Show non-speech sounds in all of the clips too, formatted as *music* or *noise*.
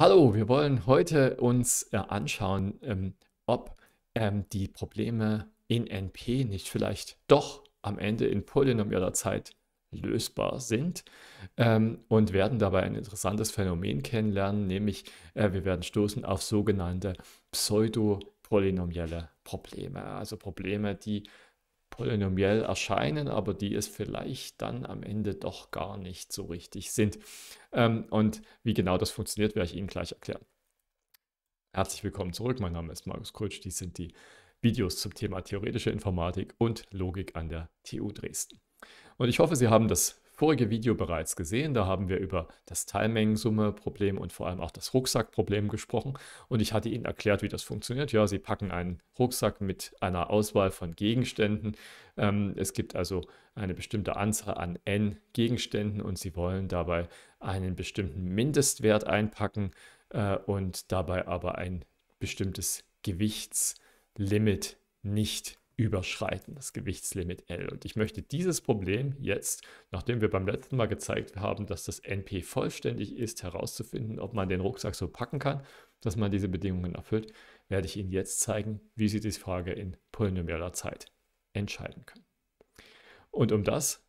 Hallo, wir wollen heute uns äh, anschauen, ähm, ob ähm, die Probleme in NP nicht vielleicht doch am Ende in polynomialer Zeit lösbar sind ähm, und werden dabei ein interessantes Phänomen kennenlernen, nämlich äh, wir werden stoßen auf sogenannte pseudopolynomielle Probleme, also Probleme, die polynomiell erscheinen, aber die es vielleicht dann am Ende doch gar nicht so richtig sind. Ähm, und wie genau das funktioniert, werde ich Ihnen gleich erklären. Herzlich willkommen zurück. Mein Name ist Markus Krutsch. Dies sind die Videos zum Thema theoretische Informatik und Logik an der TU Dresden. Und ich hoffe, Sie haben das vorige Video bereits gesehen. Da haben wir über das Teilmengensumme-Problem und vor allem auch das Rucksack-Problem gesprochen. Und ich hatte Ihnen erklärt, wie das funktioniert. Ja, Sie packen einen Rucksack mit einer Auswahl von Gegenständen. Ähm, es gibt also eine bestimmte Anzahl an n Gegenständen und Sie wollen dabei einen bestimmten Mindestwert einpacken äh, und dabei aber ein bestimmtes Gewichtslimit nicht überschreiten, das Gewichtslimit L. Und ich möchte dieses Problem jetzt, nachdem wir beim letzten Mal gezeigt haben, dass das NP vollständig ist, herauszufinden, ob man den Rucksack so packen kann, dass man diese Bedingungen erfüllt, werde ich Ihnen jetzt zeigen, wie Sie diese Frage in polynomialer Zeit entscheiden können. Und um das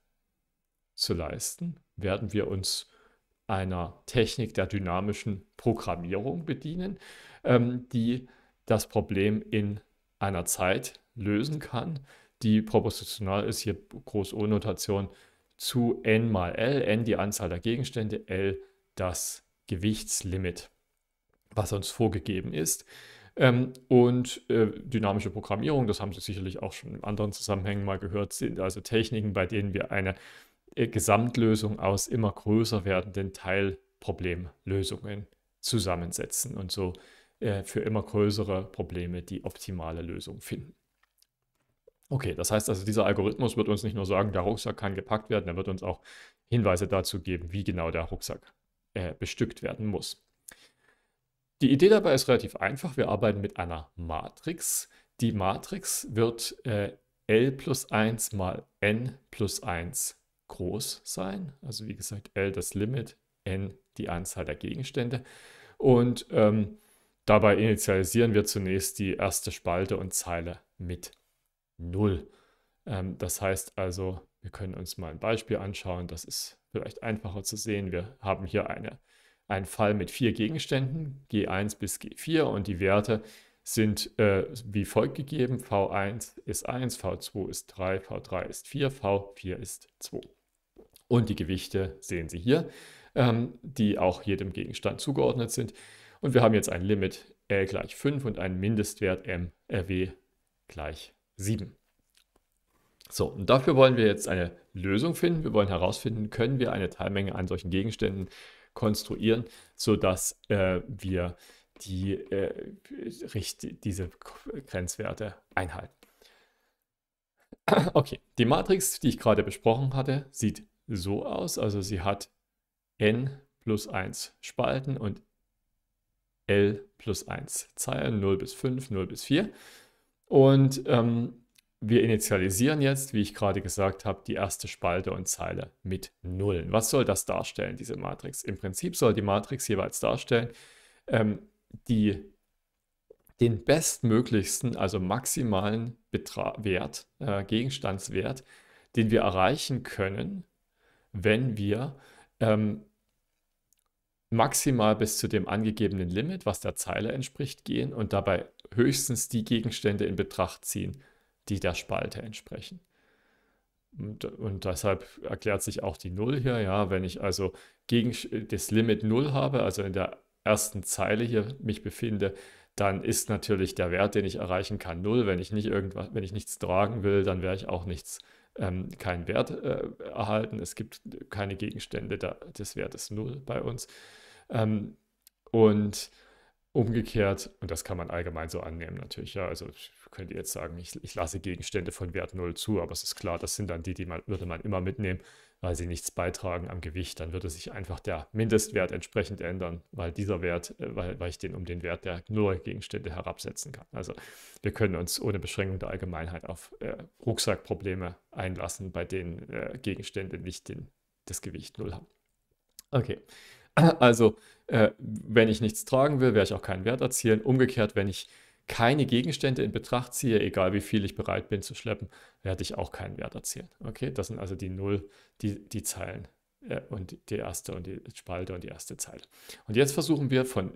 zu leisten, werden wir uns einer Technik der dynamischen Programmierung bedienen, ähm, die das Problem in einer Zeit lösen kann, die proportional ist, hier groß O Notation, zu n mal l, n die Anzahl der Gegenstände, l das Gewichtslimit, was uns vorgegeben ist. Ähm, und äh, dynamische Programmierung, das haben Sie sicherlich auch schon in anderen Zusammenhängen mal gehört, sind also Techniken, bei denen wir eine äh, Gesamtlösung aus immer größer werdenden Teilproblemlösungen zusammensetzen und so äh, für immer größere Probleme die optimale Lösung finden. Okay, das heißt also, dieser Algorithmus wird uns nicht nur sagen, der Rucksack kann gepackt werden, er wird uns auch Hinweise dazu geben, wie genau der Rucksack äh, bestückt werden muss. Die Idee dabei ist relativ einfach. Wir arbeiten mit einer Matrix. Die Matrix wird äh, L plus 1 mal N plus 1 groß sein. Also wie gesagt, L das Limit, N die Anzahl der Gegenstände. Und ähm, Dabei initialisieren wir zunächst die erste Spalte und Zeile mit 0. Ähm, das heißt also, wir können uns mal ein Beispiel anschauen. Das ist vielleicht einfacher zu sehen. Wir haben hier eine, einen Fall mit vier Gegenständen, G1 bis G4 und die Werte sind äh, wie folgt gegeben. V1 ist 1, V2 ist 3, V3 ist 4, V4 ist 2. Und die Gewichte sehen Sie hier, ähm, die auch jedem Gegenstand zugeordnet sind. Und wir haben jetzt ein Limit L gleich 5 und einen Mindestwert M RW gleich 7. So, und dafür wollen wir jetzt eine Lösung finden. Wir wollen herausfinden, können wir eine Teilmenge an solchen Gegenständen konstruieren, sodass äh, wir die, äh, diese Grenzwerte einhalten. Okay, die Matrix, die ich gerade besprochen hatte, sieht so aus. Also sie hat n plus 1 Spalten und L plus 1. Zeilen 0 bis 5, 0 bis 4. Und ähm, wir initialisieren jetzt, wie ich gerade gesagt habe, die erste Spalte und Zeile mit Nullen. Was soll das darstellen, diese Matrix? Im Prinzip soll die Matrix jeweils darstellen, ähm, die, den bestmöglichsten, also maximalen Betra Wert, äh, Gegenstandswert, den wir erreichen können, wenn wir ähm, maximal bis zu dem angegebenen Limit, was der Zeile entspricht, gehen und dabei höchstens die Gegenstände in Betracht ziehen, die der Spalte entsprechen. Und, und deshalb erklärt sich auch die Null hier, ja, wenn ich also gegen das Limit Null habe, also in der ersten Zeile hier mich befinde, dann ist natürlich der Wert, den ich erreichen kann, Null. Wenn ich nicht irgendwas, wenn ich nichts tragen will, dann werde ich auch nichts ähm, keinen Wert äh, erhalten. Es gibt keine Gegenstände der, des Wertes Null bei uns. Ähm, und umgekehrt, und das kann man allgemein so annehmen natürlich, ja, also könnt ihr jetzt sagen, ich, ich lasse Gegenstände von Wert 0 zu, aber es ist klar, das sind dann die, die man, würde man immer mitnehmen, weil sie nichts beitragen am Gewicht, dann würde sich einfach der Mindestwert entsprechend ändern, weil dieser Wert, äh, weil, weil ich den um den Wert der Nuller-Gegenstände herabsetzen kann. Also wir können uns ohne Beschränkung der Allgemeinheit auf äh, Rucksackprobleme einlassen, bei denen äh, Gegenstände nicht den, das Gewicht 0 haben. Okay, *clears throat* Also, äh, wenn ich nichts tragen will, werde ich auch keinen Wert erzielen. Umgekehrt, wenn ich keine Gegenstände in Betracht ziehe, egal wie viel ich bereit bin zu schleppen, werde ich auch keinen Wert erzielen. Okay, das sind also die Null, die, die Zeilen äh, und die erste und die Spalte und die erste Zeile. Und jetzt versuchen wir von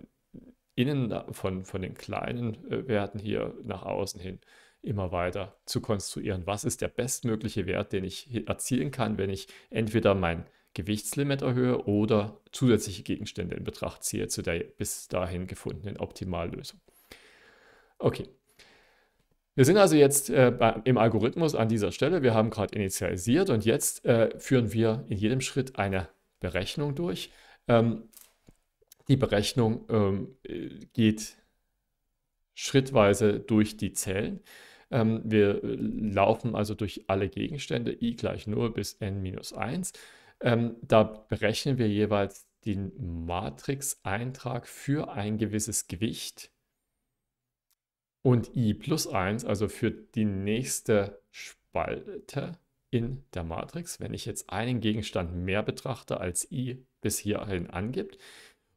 innen, von, von den kleinen äh, Werten hier nach außen hin immer weiter zu konstruieren. Was ist der bestmögliche Wert, den ich erzielen kann, wenn ich entweder mein Gewichtslimit erhöhe oder zusätzliche Gegenstände in Betracht ziehe zu der bis dahin gefundenen Optimallösung. Okay. Wir sind also jetzt äh, im Algorithmus an dieser Stelle. Wir haben gerade initialisiert und jetzt äh, führen wir in jedem Schritt eine Berechnung durch. Ähm, die Berechnung ähm, geht schrittweise durch die Zellen. Ähm, wir äh, laufen also durch alle Gegenstände i gleich 0 bis n minus 1 ähm, da berechnen wir jeweils den Matrix-Eintrag für ein gewisses Gewicht und i plus 1, also für die nächste Spalte in der Matrix, wenn ich jetzt einen Gegenstand mehr betrachte als i bis hierhin angibt.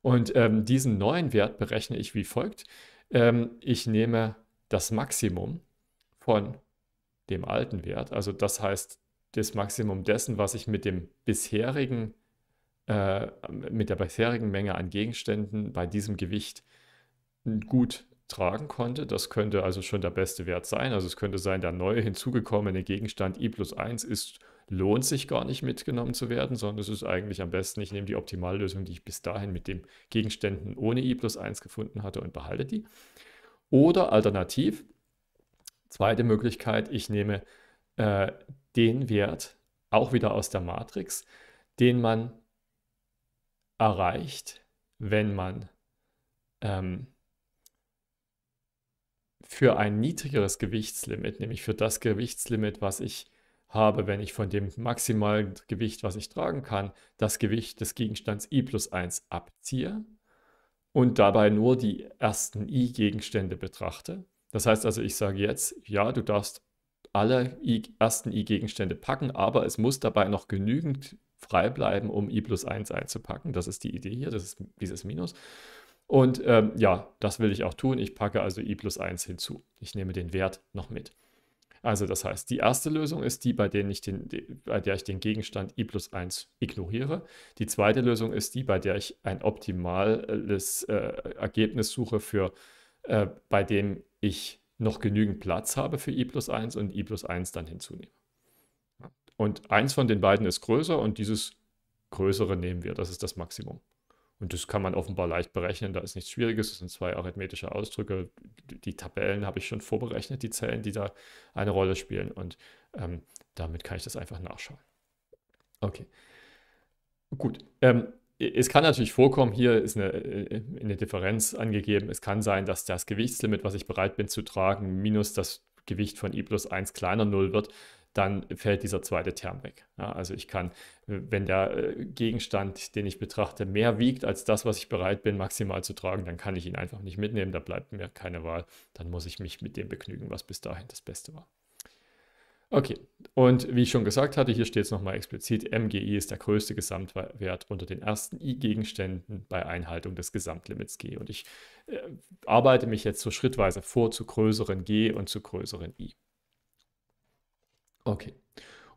Und ähm, diesen neuen Wert berechne ich wie folgt. Ähm, ich nehme das Maximum von dem alten Wert, also das heißt das Maximum dessen, was ich mit dem bisherigen, äh, mit der bisherigen Menge an Gegenständen bei diesem Gewicht gut tragen konnte. Das könnte also schon der beste Wert sein. Also es könnte sein, der neue hinzugekommene Gegenstand i plus 1 ist, lohnt sich gar nicht mitgenommen zu werden, sondern es ist eigentlich am besten, ich nehme die Optimallösung, die ich bis dahin mit den Gegenständen ohne i plus 1 gefunden hatte und behalte die. Oder alternativ, zweite Möglichkeit, ich nehme äh, den Wert, auch wieder aus der Matrix, den man erreicht, wenn man ähm, für ein niedrigeres Gewichtslimit, nämlich für das Gewichtslimit, was ich habe, wenn ich von dem maximalen Gewicht, was ich tragen kann, das Gewicht des Gegenstands i plus 1 abziehe und dabei nur die ersten i-Gegenstände betrachte. Das heißt also, ich sage jetzt, ja, du darfst alle I, ersten i-Gegenstände packen, aber es muss dabei noch genügend frei bleiben, um i plus 1 einzupacken. Das ist die Idee hier, das ist dieses Minus. Und ähm, ja, das will ich auch tun. Ich packe also i plus 1 hinzu. Ich nehme den Wert noch mit. Also das heißt, die erste Lösung ist die, bei, denen ich den, bei der ich den Gegenstand i plus 1 ignoriere. Die zweite Lösung ist die, bei der ich ein optimales äh, Ergebnis suche, für, äh, bei dem ich noch genügend Platz habe für i plus 1 und i plus 1 dann hinzunehme. Und eins von den beiden ist größer und dieses größere nehmen wir. Das ist das Maximum. Und das kann man offenbar leicht berechnen. Da ist nichts Schwieriges. Das sind zwei arithmetische Ausdrücke. Die Tabellen habe ich schon vorberechnet, die Zellen, die da eine Rolle spielen. Und ähm, damit kann ich das einfach nachschauen. Okay. Gut. Ähm, es kann natürlich vorkommen, hier ist eine, äh, eine, Differenz angegeben. Es kann sein, dass das Gewichtslimit, was ich bereit bin zu tragen, minus das Gewicht von i plus 1 kleiner 0 wird, dann fällt dieser zweite Term weg. Ja, also ich kann, wenn der äh, Gegenstand, den ich betrachte, mehr wiegt als das, was ich bereit bin, maximal zu tragen, dann kann ich ihn einfach nicht mitnehmen. Da bleibt mir keine Wahl. Dann muss ich mich mit dem begnügen, was bis dahin das Beste war. Okay, und wie ich schon gesagt hatte, hier steht es nochmal explizit, MGI ist der größte Gesamtwert unter den ersten I-Gegenständen bei Einhaltung des Gesamtlimits G. Und ich äh, arbeite mich jetzt so schrittweise vor zu größeren G und zu größeren I. Okay,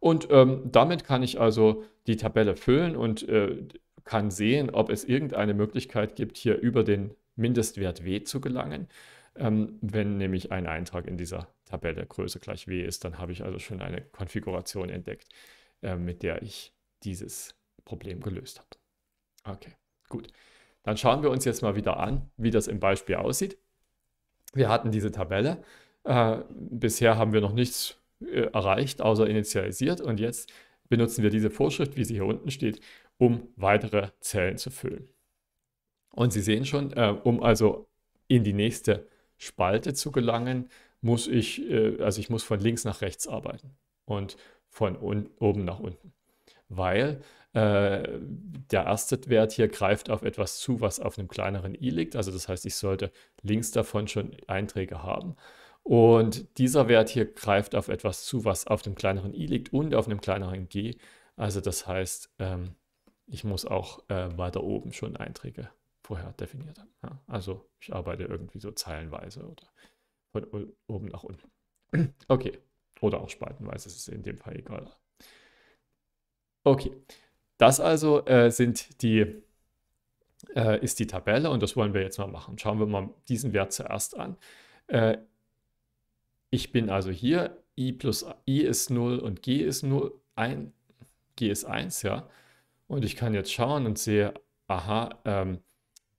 und ähm, damit kann ich also die Tabelle füllen und äh, kann sehen, ob es irgendeine Möglichkeit gibt, hier über den Mindestwert W zu gelangen. Ähm, wenn nämlich ein Eintrag in dieser Tabelle Größe gleich W ist, dann habe ich also schon eine Konfiguration entdeckt, äh, mit der ich dieses Problem gelöst habe. Okay, gut. Dann schauen wir uns jetzt mal wieder an, wie das im Beispiel aussieht. Wir hatten diese Tabelle. Äh, bisher haben wir noch nichts äh, erreicht, außer initialisiert. Und jetzt benutzen wir diese Vorschrift, wie sie hier unten steht, um weitere Zellen zu füllen. Und Sie sehen schon, äh, um also in die nächste Spalte zu gelangen, muss ich, äh, also ich muss von links nach rechts arbeiten und von oben nach unten. Weil äh, der erste wert hier greift auf etwas zu, was auf einem kleineren i liegt. Also das heißt, ich sollte links davon schon Einträge haben. Und dieser Wert hier greift auf etwas zu, was auf dem kleineren i liegt und auf einem kleineren g. Also das heißt, ähm, ich muss auch äh, weiter oben schon Einträge haben vorher definiert habe. Ja, also ich arbeite irgendwie so zeilenweise oder von oben nach unten. *clears throat* Okay. Oder auch spaltenweise, das ist in dem Fall egal. Okay. Das also äh, sind die, äh, ist die Tabelle und das wollen wir jetzt mal machen. Schauen wir mal diesen Wert zuerst an. Äh, ich bin also hier, i plus i ist 0 und g ist 0, ein, g ist 1, ja. Und ich kann jetzt schauen und sehe, aha, ähm,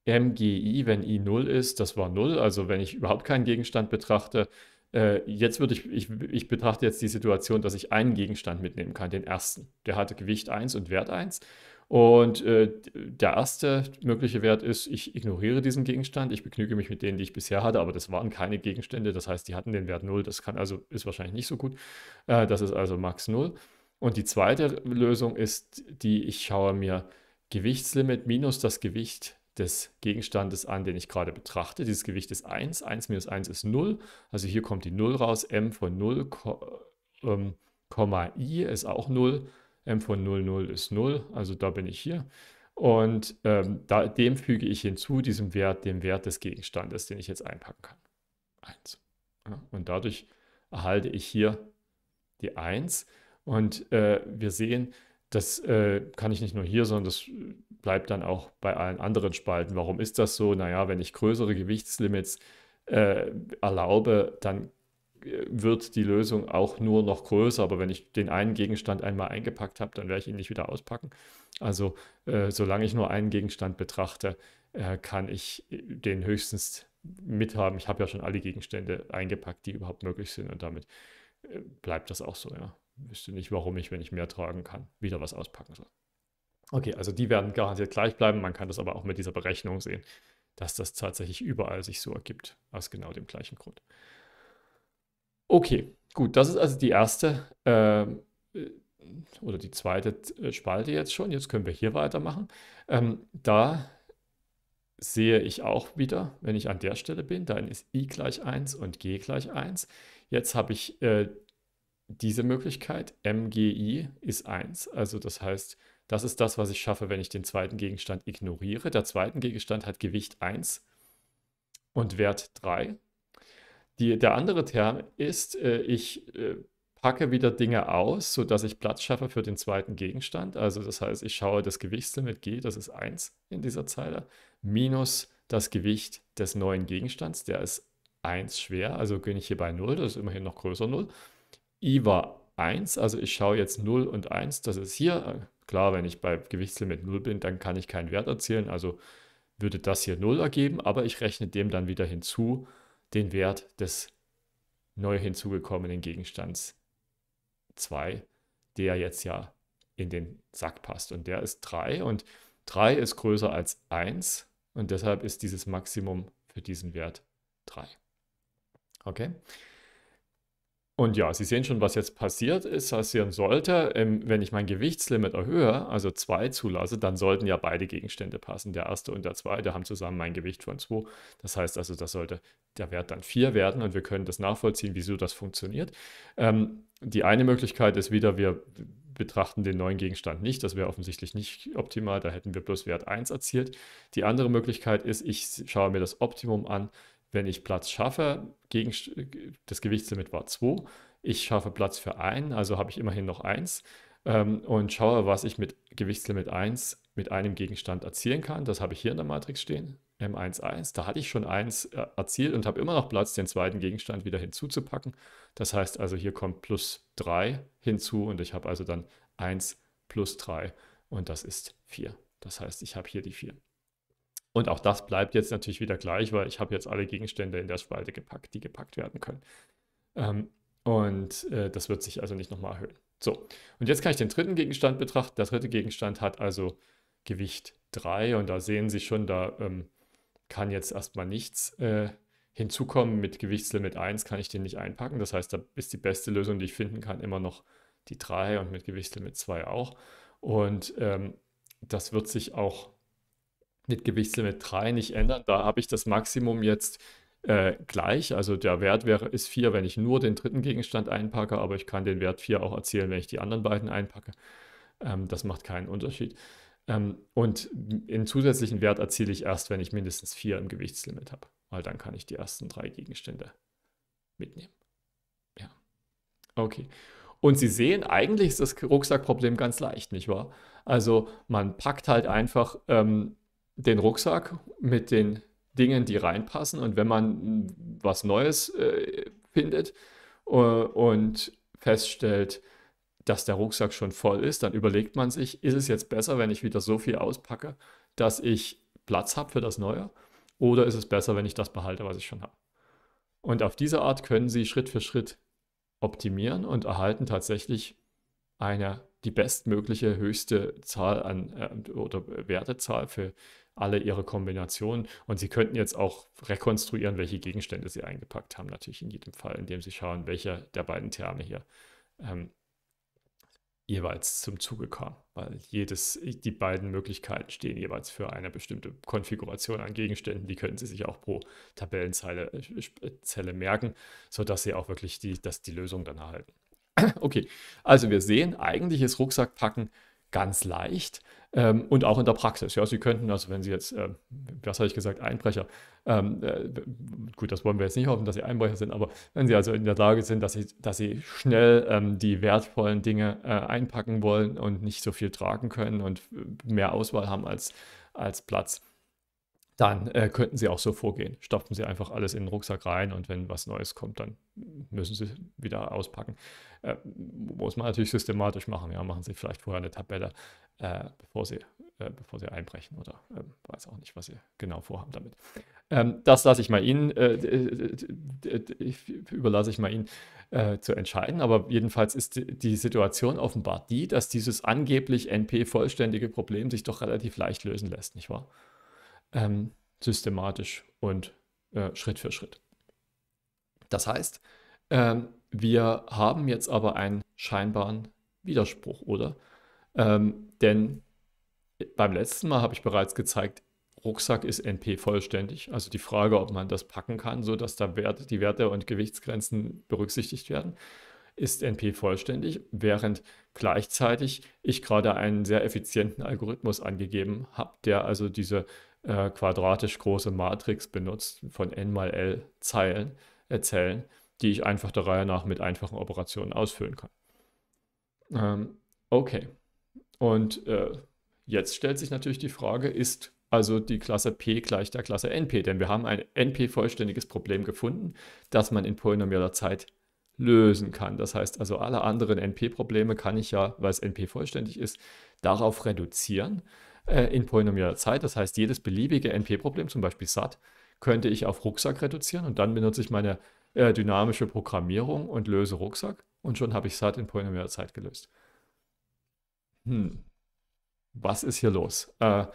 MGI, wenn I 0 ist, das war 0, also wenn ich überhaupt keinen Gegenstand betrachte. Äh, jetzt würde ich, ich, ich betrachte jetzt die Situation, dass ich einen Gegenstand mitnehmen kann, den ersten. Der hatte Gewicht 1 und Wert 1. Und äh, der erste mögliche Wert ist, ich ignoriere diesen Gegenstand, ich begnüge mich mit denen, die ich bisher hatte, aber das waren keine Gegenstände, das heißt, die hatten den Wert 0, das kann also, ist wahrscheinlich nicht so gut. Äh, das ist also Max 0. Und die zweite Lösung ist die, ich schaue mir Gewichtslimit minus das Gewicht des Gegenstandes an, den ich gerade betrachte. Dieses Gewicht ist 1, 1 minus 1 ist 0, also hier kommt die 0 raus, m von 0, ähm, i ist auch 0, m von 0, 0 ist 0, also da bin ich hier. Und ähm, da, dem füge ich hinzu, diesem Wert, dem Wert des Gegenstandes, den ich jetzt einpacken kann. 1. Ja, und dadurch erhalte ich hier die 1. Und äh, wir sehen, das äh, kann ich nicht nur hier, sondern das bleibt dann auch bei allen anderen Spalten. Warum ist das so? Naja, wenn ich größere Gewichtslimits äh, erlaube, dann äh, wird die Lösung auch nur noch größer. Aber wenn ich den einen Gegenstand einmal eingepackt habe, dann werde ich ihn nicht wieder auspacken. Also äh, solange ich nur einen Gegenstand betrachte, äh, kann ich äh, den höchstens mithaben. Ich habe ja schon alle Gegenstände eingepackt, die überhaupt möglich sind. Und damit bleibt das auch so, ja wüsste nicht, warum ich, wenn ich mehr tragen kann, wieder was auspacken soll. Okay, also die werden garantiert gleich bleiben. Man kann das aber auch mit dieser Berechnung sehen, dass das tatsächlich überall sich so ergibt, aus genau dem gleichen Grund. Okay, gut, das ist also die erste ähm, äh, oder die zweite äh, Spalte jetzt schon. Jetzt können wir hier weitermachen. Ähm, da sehe ich auch wieder, wenn ich an der Stelle bin, dann ist i gleich 1 und g gleich 1. Jetzt habe ich äh, diese Möglichkeit, MGI, ist 1. Also das heißt, das ist das, was ich schaffe, wenn ich den zweiten Gegenstand ignoriere. Der zweite Gegenstand hat Gewicht 1 und Wert 3. Die, der andere Term ist, äh, ich äh, packe wieder Dinge aus, sodass ich Platz schaffe für den zweiten Gegenstand. Also das heißt, ich schaue das Gewichtslimit G, das ist 1 in dieser Zeile, minus das Gewicht des neuen Gegenstands, der ist 1 schwer, also bin ich hier bei 0, das ist immerhin noch größer 0 i war 1, also ich schaue jetzt 0 und 1, das ist hier. Klar, wenn ich bei Gewichtslimit 0 bin, dann kann ich keinen Wert erzielen, also würde das hier 0 ergeben, aber ich rechne dem dann wieder hinzu den Wert des neu hinzugekommenen Gegenstands 2, der jetzt ja in den Sack passt. Und der ist 3 und 3 ist größer als 1 und deshalb ist dieses Maximum für diesen Wert 3. Okay? Und ja, Sie sehen schon, was jetzt passiert ist, passieren sollte. Ähm, wenn ich mein Gewichtslimit erhöhe, also 2 zulasse, dann sollten ja beide Gegenstände passen. Der erste und der zweite haben zusammen mein Gewicht von 2. Das heißt also, das sollte der Wert dann 4 werden und wir können das nachvollziehen, wieso das funktioniert. Ähm, die eine Möglichkeit ist wieder, wir betrachten den neuen Gegenstand nicht. Das wäre offensichtlich nicht optimal. Da hätten wir bloß Wert 1 erzielt. Die andere Möglichkeit ist, ich schaue mir das Optimum an wenn ich Platz schaffe, gegen, das Gewichtslimit war 2, ich schaffe Platz für 1, also habe ich immerhin noch 1 ähm, und schaue, was ich mit Gewichtslimit 1 mit einem Gegenstand erzielen kann. Das habe ich hier in der Matrix stehen, M11. Da hatte ich schon 1 äh, erzielt und habe immer noch Platz, den zweiten Gegenstand wieder hinzuzupacken. Das heißt also, hier kommt plus 3 hinzu und ich habe also dann 1 plus 3 und das ist 4. Das heißt, ich habe hier die 4. Und auch das bleibt jetzt natürlich wieder gleich, weil ich habe jetzt alle Gegenstände in der Spalte gepackt, die gepackt werden können. Ähm, und äh, das wird sich also nicht nochmal erhöhen. So, und jetzt kann ich den dritten Gegenstand betrachten. Der dritte Gegenstand hat also Gewicht 3 und da sehen Sie schon, da ähm, kann jetzt erstmal nichts äh, hinzukommen. Mit Gewichtslimit 1 kann ich den nicht einpacken. Das heißt, da ist die beste Lösung, die ich finden kann, immer noch die 3 und mit Gewichtslimit 2 auch. Und ähm, das wird sich auch mit Gewichtslimit 3 nicht ändern. Da habe ich das Maximum jetzt äh, gleich. Also der Wert wäre, ist 4, wenn ich nur den dritten Gegenstand einpacke, aber ich kann den Wert 4 auch erzielen, wenn ich die anderen beiden einpacke. Ähm, das macht keinen Unterschied. Ähm, und einen zusätzlichen Wert erziele ich erst, wenn ich mindestens 4 im Gewichtslimit habe, weil dann kann ich die ersten drei Gegenstände mitnehmen. Ja. Okay. Und Sie sehen, eigentlich ist das Rucksackproblem ganz leicht, nicht wahr? Also man packt halt einfach ähm, den Rucksack mit den Dingen, die reinpassen. Und wenn man was Neues äh, findet äh, und feststellt, dass der Rucksack schon voll ist, dann überlegt man sich, ist es jetzt besser, wenn ich wieder so viel auspacke, dass ich Platz habe für das Neue? Oder ist es besser, wenn ich das behalte, was ich schon habe? Und auf diese Art können Sie Schritt für Schritt optimieren und erhalten tatsächlich eine die bestmögliche höchste Zahl an äh, oder Wertezahl für alle ihre Kombinationen. Und sie könnten jetzt auch rekonstruieren, welche Gegenstände sie eingepackt haben, natürlich in jedem Fall, indem sie schauen, welcher der beiden Terme hier ähm, jeweils zum Zuge kam. Weil jedes, die beiden Möglichkeiten stehen jeweils für eine bestimmte Konfiguration an Gegenständen. Die könnten Sie sich auch pro Tabellenzeile äh, äh, Zelle merken, sodass Sie auch wirklich die, dass die Lösung dann erhalten. *clears throat* Okay, also wir sehen, eigentlich ist Rucksackpacken ganz leicht ähm, und auch in der Praxis. Ja, Sie könnten, also wenn Sie jetzt, ähm, was habe ich gesagt, Einbrecher, ähm, äh, gut, das wollen wir jetzt nicht hoffen, dass Sie Einbrecher sind, aber wenn Sie also in der Lage sind, dass Sie, dass Sie schnell ähm, die wertvollen Dinge äh, einpacken wollen und nicht so viel tragen können und äh, mehr Auswahl haben als, als Platz, dann äh, könnten Sie auch so vorgehen. Stopfen Sie einfach alles in den Rucksack rein und wenn was Neues kommt, dann müssen Sie wieder auspacken. Äh, muss man natürlich systematisch machen. Ja, machen Sie vielleicht vorher eine Tabelle, äh, bevor Sie äh, bevor sie einbrechen oder äh, weiß auch nicht, was sie genau vorhaben damit. Ähm, das lasse ich mal Ihnen, äh, überlasse ich mal Ihnen äh, zu entscheiden. Aber jedenfalls ist die Situation offenbar die, dass dieses angeblich NP-vollständige Problem sich doch relativ leicht lösen lässt, nicht wahr? ähm, systematisch und äh, Schritt für Schritt. Das heißt, ähm, wir haben jetzt aber einen scheinbaren Widerspruch, oder? Ähm, denn beim letzten Mal habe ich bereits gezeigt, Rucksack ist NP vollständig. Also die Frage, ob man das packen kann, sodass da Wert, die Werte und Gewichtsgrenzen berücksichtigt werden, ist NP vollständig, während gleichzeitig ich gerade einen sehr effizienten Algorithmus angegeben habe, der also diese äh, quadratisch große Matrix benutzt von n mal l Zeilen, äh, Zellen, die ich einfach der Reihe nach mit einfachen Operationen ausfüllen kann. Ähm, okay. Und äh, jetzt stellt sich natürlich die Frage, ist also die Klasse P gleich der Klasse NP? Denn wir haben ein NP-vollständiges Problem gefunden, das man in polynomialer Zeit lösen kann. Das heißt also, alle anderen NP-Probleme kann ich ja, weil es NP vollständig ist, darauf reduzieren äh, in polynomialer Zeit. Das heißt, jedes beliebige NP-Problem, zum Beispiel SAT, könnte ich auf Rucksack reduzieren und dann benutze ich meine äh, dynamische Programmierung und löse Rucksack und schon habe ich SAT in polynomialer Zeit gelöst. Hm. Was ist hier los? Äh,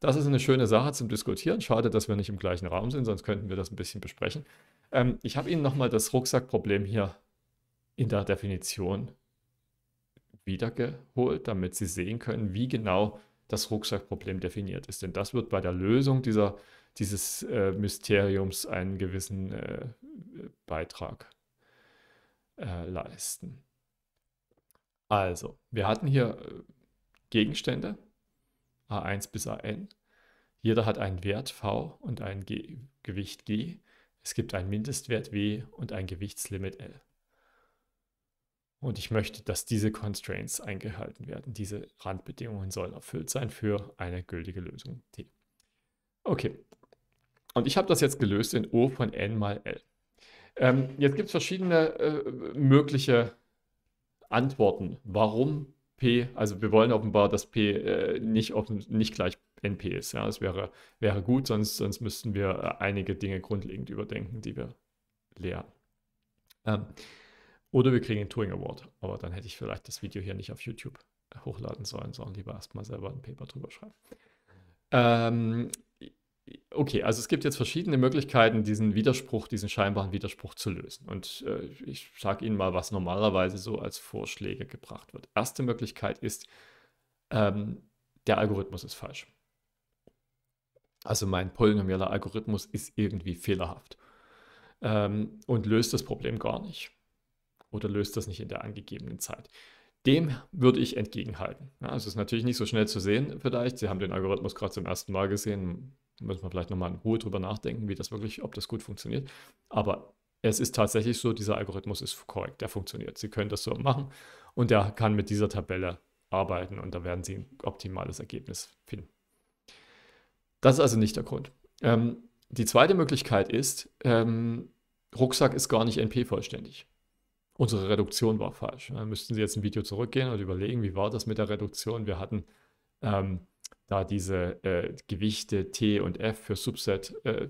das ist eine schöne Sache zum Diskutieren. Schade, dass wir nicht im gleichen Raum sind, sonst könnten wir das ein bisschen besprechen. Ähm, ich habe Ihnen nochmal das Rucksackproblem hier in der Definition wiedergeholt, damit Sie sehen können, wie genau das Rucksackproblem definiert ist. Denn das wird bei der Lösung dieser, dieses äh, Mysteriums einen gewissen äh, Beitrag äh, leisten. Also, wir hatten hier äh, Gegenstände, A1 bis AN. Jeder hat einen Wert V und ein G, Gewicht G. Es gibt einen Mindestwert W und ein Gewichtslimit L. Und ich möchte, dass diese Constraints eingehalten werden. Diese Randbedingungen sollen erfüllt sein für eine gültige Lösung T. Okay. Und ich habe das jetzt gelöst in O von n mal L. Ähm, jetzt gibt es verschiedene äh, mögliche Antworten, warum P, also wir wollen offenbar, dass P äh, nicht, offen, nicht gleich NP ist. Ja? Das wäre, wäre gut, sonst, sonst müssten wir äh, einige Dinge grundlegend überdenken, die wir lehren. Ähm, oder wir kriegen einen Turing Award. Aber dann hätte ich vielleicht das Video hier nicht auf YouTube äh, hochladen sollen, sondern lieber erstmal selber ein Paper drüber schreiben. Ähm, okay, also es gibt jetzt verschiedene Möglichkeiten, diesen Widerspruch, diesen scheinbaren Widerspruch zu lösen. Und äh, ich sage Ihnen mal, was normalerweise so als Vorschläge gebracht wird. Erste Möglichkeit ist, ähm, der Algorithmus ist falsch. Also mein polynomialer Algorithmus ist irgendwie fehlerhaft ähm, und löst das Problem gar nicht oder löst das nicht in der angegebenen Zeit. Dem würde ich entgegenhalten. Ja, es ist natürlich nicht so schnell zu sehen, vielleicht. Sie haben den Algorithmus gerade zum ersten Mal gesehen. Da müssen wir vielleicht nochmal in Ruhe drüber nachdenken, wie das wirklich, ob das gut funktioniert. Aber es ist tatsächlich so, dieser Algorithmus ist korrekt, der funktioniert. Sie können das so machen und der kann mit dieser Tabelle arbeiten und da werden Sie ein optimales Ergebnis finden. Das ist also nicht der Grund. Ähm, die zweite Möglichkeit ist, ähm, Rucksack ist gar nicht NP vollständig unsere Reduktion war falsch. Dann müssten Sie jetzt ein Video zurückgehen und überlegen, wie war das mit der Reduktion? Wir hatten ähm, da diese äh, Gewichte T und F für Subset, äh,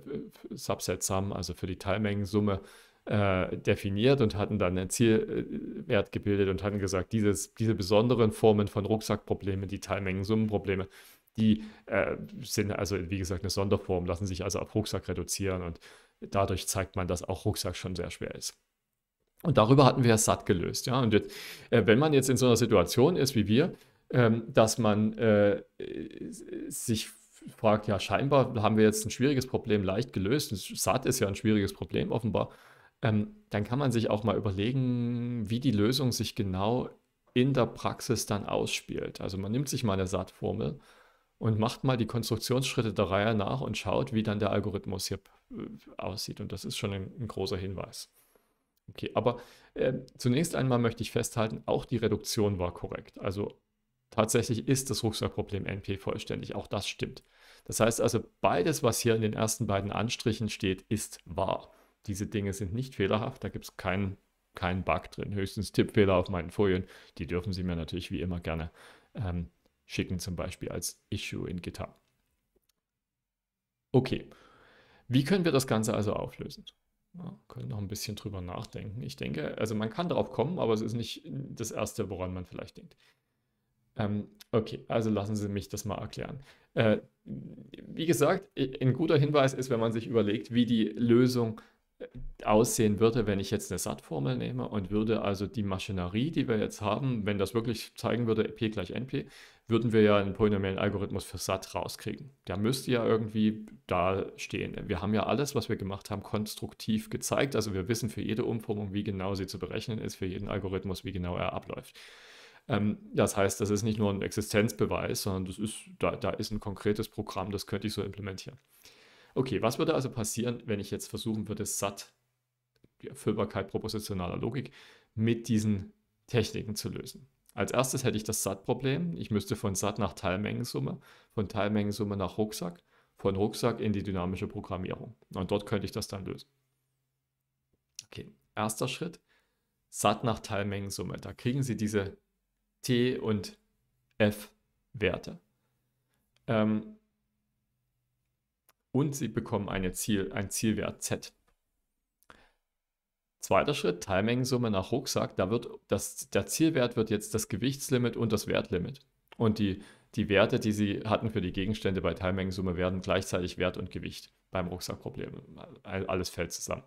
Subset Sum, also für die Teilmengensumme, äh, definiert und hatten dann einen Zielwert gebildet und hatten gesagt, dieses, diese besonderen Formen von Rucksackproblemen, die Teilmengensummenprobleme, die äh, sind also, wie gesagt, eine Sonderform, lassen sich also auf Rucksack reduzieren und dadurch zeigt man, dass auch Rucksack schon sehr schwer ist. Und darüber hatten wir ja satt gelöst. Ja? Und jetzt, äh, wenn man jetzt in so einer Situation ist wie wir, ähm, dass man äh, sich fragt, ja, scheinbar haben wir jetzt ein schwieriges Problem leicht gelöst. Satt ist ja ein schwieriges Problem offenbar. Ähm, dann kann man sich auch mal überlegen, wie die Lösung sich genau in der Praxis dann ausspielt. Also man nimmt sich mal eine SAT-Formel und macht mal die Konstruktionsschritte der Reihe nach und schaut, wie dann der Algorithmus hier äh, aussieht. Und das ist schon ein, ein großer Hinweis. Okay, aber äh, zunächst einmal möchte ich festhalten, auch die Reduktion war korrekt. Also tatsächlich ist das Rucksackproblem NP vollständig. Auch das stimmt. Das heißt also, beides, was hier in den ersten beiden Anstrichen steht, ist wahr. Diese Dinge sind nicht fehlerhaft, da gibt es keinen kein Bug drin. Höchstens Tippfehler auf meinen Folien. Die dürfen Sie mir natürlich wie immer gerne ähm, schicken, zum Beispiel als Issue in GitHub. Okay, wie können wir das Ganze also auflösen? Ja, können noch ein bisschen drüber nachdenken. Ich denke, also man kann drauf kommen, aber es ist nicht das Erste, woran man vielleicht denkt. Ähm, okay, also lassen Sie mich das mal erklären. Äh, wie gesagt, ein guter Hinweis ist, wenn man sich überlegt, wie die Lösung aussehen würde, wenn ich jetzt eine SAT-Formel nehme und würde also die Maschinerie, die wir jetzt haben, wenn das wirklich zeigen würde, P gleich NP, würden wir ja einen polynomialen Algorithmus für SAT rauskriegen. Der müsste ja irgendwie da stehen. Wir haben ja alles, was wir gemacht haben, konstruktiv gezeigt. Also wir wissen für jede Umformung, wie genau sie zu berechnen ist, für jeden Algorithmus, wie genau er abläuft. Ähm, das heißt, das ist nicht nur ein Existenzbeweis, sondern das ist, da, da ist ein konkretes Programm, das könnte ich so implementieren. Okay, was würde also passieren, wenn ich jetzt versuchen würde, satt die Erfüllbarkeit propositionaler Logik mit diesen Techniken zu lösen? Als erstes hätte ich das SAT-Problem. Ich müsste von SAT nach Teilmengensumme, von Teilmengensumme nach Rucksack, von Rucksack in die dynamische Programmierung. Und dort könnte ich das dann lösen. Okay, erster Schritt, SAT nach Teilmengensumme. Da kriegen Sie diese T- und F-Werte. Ähm, und sie bekommen eine Ziel, ein Zielwert Z. Zweiter Schritt, Teilmengensumme nach Rucksack. Da wird das, der Zielwert wird jetzt das Gewichtslimit und das Wertlimit. Und die, die Werte, die sie hatten für die Gegenstände bei Teilmengensumme, werden gleichzeitig Wert und Gewicht beim Rucksackproblem. Alles fällt zusammen.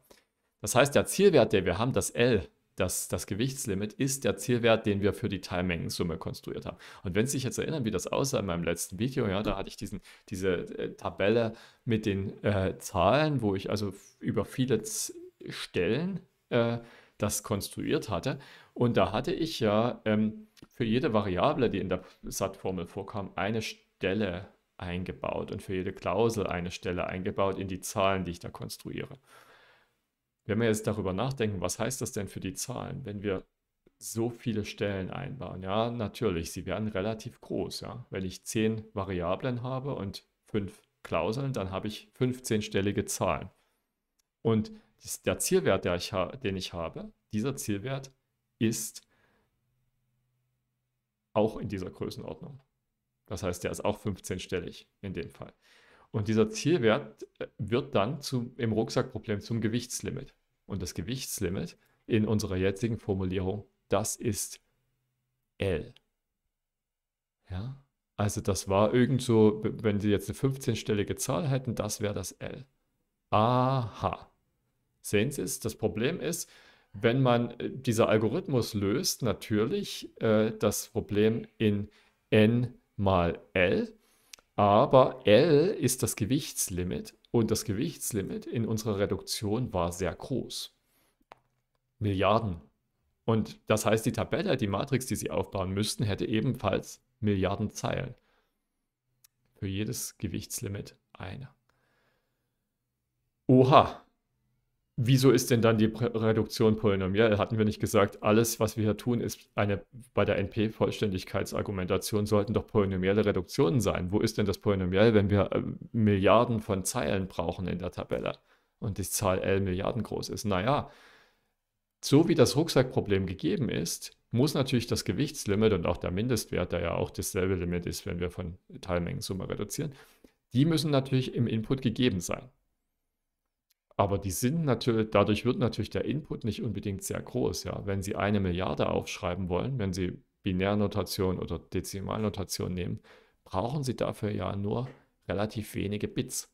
Das heißt, der Zielwert, den wir haben, das L, das, das Gewichtslimit ist der Zielwert, den wir für die Teilmengensumme konstruiert haben. Und wenn Sie sich jetzt erinnern, wie das aussah in meinem letzten Video, ja, da hatte ich diesen, diese äh, Tabelle mit den äh, Zahlen, wo ich also über viele Z Stellen äh, das konstruiert hatte. Und da hatte ich ja ähm, für jede Variable, die in der SAT-Formel vorkam, eine Stelle eingebaut und für jede Klausel eine Stelle eingebaut in die Zahlen, die ich da konstruiere wenn wir jetzt darüber nachdenken, was heißt das denn für die Zahlen, wenn wir so viele Stellen einbauen? Ja, natürlich, sie werden relativ groß. Ja? Wenn ich zehn Variablen habe und fünf Klauseln, dann habe ich 15-stellige Zahlen. Und der Zielwert, der ich den ich habe, dieser Zielwert ist auch in dieser Größenordnung. Das heißt, der ist auch 15-stellig in dem Fall. Und dieser Zielwert äh, wird dann zum, im Rucksackproblem zum Gewichtslimit. Und das Gewichtslimit in unserer jetzigen Formulierung, das ist L. Ja? Also das war irgend so, wenn Sie jetzt eine 15-stellige Zahl hätten, das wäre das L. Aha. Sehen Sie es? Das Problem ist, wenn man äh, dieser Algorithmus löst, natürlich äh, das Problem in n mal l aber L ist das Gewichtslimit und das Gewichtslimit in unserer Reduktion war sehr groß. Milliarden. Und das heißt, die Tabelle, die Matrix, die sie aufbauen müssten, hätte ebenfalls Milliarden Zeilen. Für jedes Gewichtslimit eine. Oha, wieso ist denn dann die Reduktion polynomiell? Hatten wir nicht gesagt, alles, was wir hier tun, ist eine, bei der NP-Vollständigkeitsargumentation sollten doch polynomielle Reduktionen sein. Wo ist denn das polynomiell, wenn wir äh, Milliarden von Zeilen brauchen in der Tabelle und die Zahl L Milliarden groß ist? Naja, so wie das Rucksackproblem gegeben ist, muss natürlich das Gewichtslimit und auch der Mindestwert, der ja auch dasselbe Limit ist, wenn wir von Teilmengensumme reduzieren, die müssen natürlich im Input gegeben sein. Aber die sind natürlich, dadurch wird natürlich der Input nicht unbedingt sehr groß, ja. Wenn Sie eine Milliarde aufschreiben wollen, wenn Sie Binärnotation oder Dezimalnotation nehmen, brauchen Sie dafür ja nur relativ wenige Bits.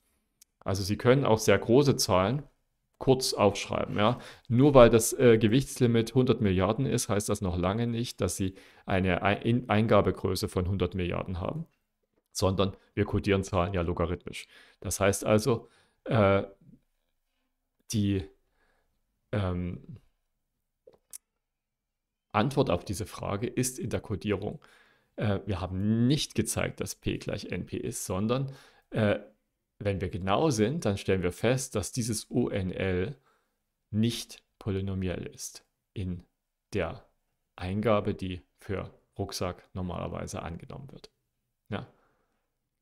Also Sie können auch sehr große Zahlen kurz aufschreiben. Ja? Nur weil das äh, Gewichtslimit 100 Milliarden ist, heißt das noch lange nicht, dass Sie eine e Eingabegröße von 100 Milliarden haben, sondern wir codieren Zahlen ja logarithmisch. Das heißt also, äh, die ähm, Antwort auf diese Frage ist in der Codierung. Äh, wir haben nicht gezeigt, dass P gleich NP ist, sondern äh, wenn wir genau sind, dann stellen wir fest, dass dieses UNL nicht polynomiell ist in der Eingabe, die für Rucksack normalerweise angenommen wird. Ja,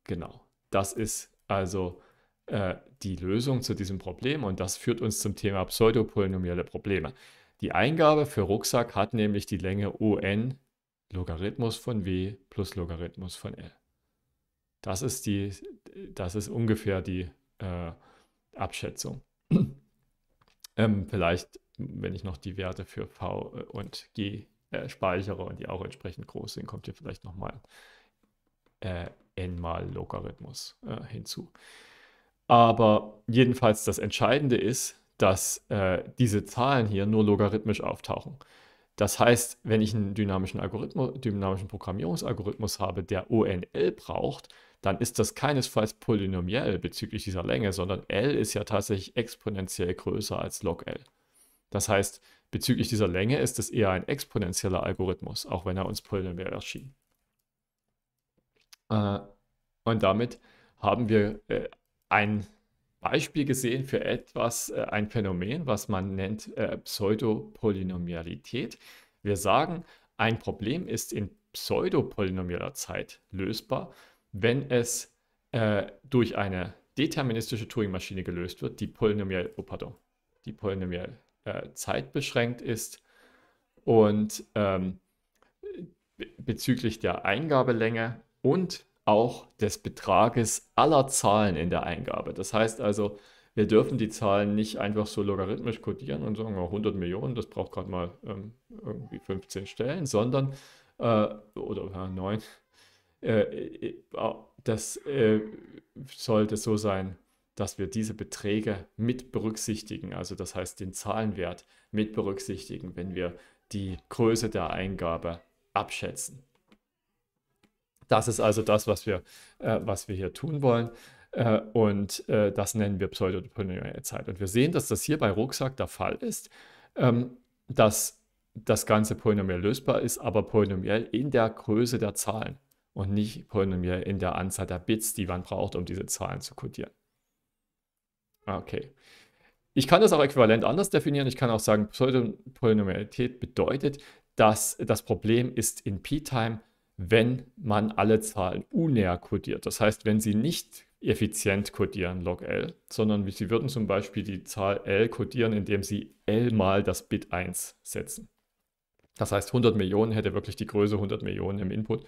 genau. Das ist also äh, die Lösung zu diesem Problem und das führt uns zum Thema pseudopolynomiale Probleme. Die Eingabe für Rucksack hat nämlich die Länge un Logarithmus von w plus Logarithmus von l. Das ist, die, das ist ungefähr die äh, Abschätzung. *clears throat* ähm, vielleicht, wenn ich noch die Werte für v äh, und g äh, speichere und die auch entsprechend groß sind, kommt hier vielleicht nochmal äh, n mal Logarithmus äh, hinzu. Aber jedenfalls das Entscheidende ist, dass äh, diese Zahlen hier nur logarithmisch auftauchen. Das heißt, wenn ich einen dynamischen, Algorithmus, dynamischen Programmierungsalgorithmus habe, der ONL braucht, dann ist das keinesfalls polynomiell bezüglich dieser Länge, sondern L ist ja tatsächlich exponentiell größer als log L. Das heißt, bezüglich dieser Länge ist es eher ein exponentieller Algorithmus, auch wenn er uns polynomiell erschien. Äh, und damit haben wir äh, ein Beispiel gesehen für etwas, äh, ein Phänomen, was man nennt äh, Pseudopolynomialität. Wir sagen, ein Problem ist in pseudopolynomialer Zeit lösbar, wenn es äh, durch eine deterministische Turing-Maschine gelöst wird, die polynomial, oh pardon, die polynomiell äh, zeitbeschränkt ist und ähm, bezüglich der Eingabelänge und auch des Betrages aller Zahlen in der Eingabe. Das heißt also, wir dürfen die Zahlen nicht einfach so logarithmisch kodieren und sagen, 100 Millionen, das braucht gerade mal ähm, irgendwie 15 Stellen, sondern, äh, oder äh, 9, äh, äh, das äh, sollte so sein, dass wir diese Beträge mit berücksichtigen, also das heißt den Zahlenwert mit berücksichtigen, wenn wir die Größe der Eingabe abschätzen. Das ist also das, was wir, äh, was wir hier tun wollen. Äh, und äh, das nennen wir pseudopolymerre Zeit. Und wir sehen, dass das hier bei Rucksack der Fall ist, ähm, dass das Ganze polynomiell lösbar ist, aber polynomiell in der Größe der Zahlen und nicht polynomiell in der Anzahl der Bits, die man braucht, um diese Zahlen zu codieren. Okay. Ich kann das auch äquivalent anders definieren. Ich kann auch sagen, Pseudopolynomialität bedeutet, dass das Problem ist in P-Time wenn man alle Zahlen unär kodiert. Das heißt, wenn sie nicht effizient kodieren log L, sondern sie würden zum Beispiel die Zahl L kodieren, indem sie L mal das Bit 1 setzen. Das heißt, 100 Millionen hätte wirklich die Größe 100 Millionen im Input.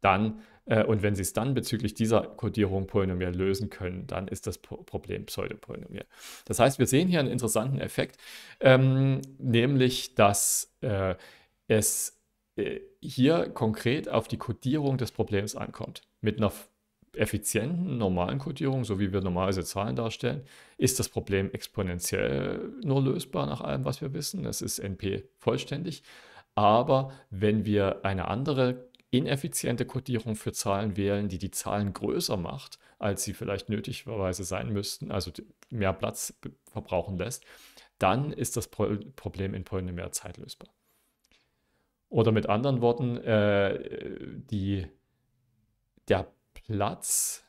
Dann, äh, und wenn Sie es dann bezüglich dieser Kodierung polynomial lösen können, dann ist das Problem pseudopolynomial. Das heißt, wir sehen hier einen interessanten Effekt, ähm, nämlich, dass äh, es äh, hier konkret auf die Codierung des Problems ankommt. Mit einer effizienten, normalen Codierung, so wie wir normalerweise Zahlen darstellen, ist das Problem exponentiell nur lösbar nach allem, was wir wissen. Es ist NP vollständig. Aber wenn wir eine andere ineffiziente Codierung für Zahlen wählen, die die Zahlen größer macht, als sie vielleicht nötigerweise sein müssten, also mehr Platz verbrauchen lässt, dann ist das Problem in Polymer Zeit lösbar. Oder mit anderen Worten, äh, die, der Platz,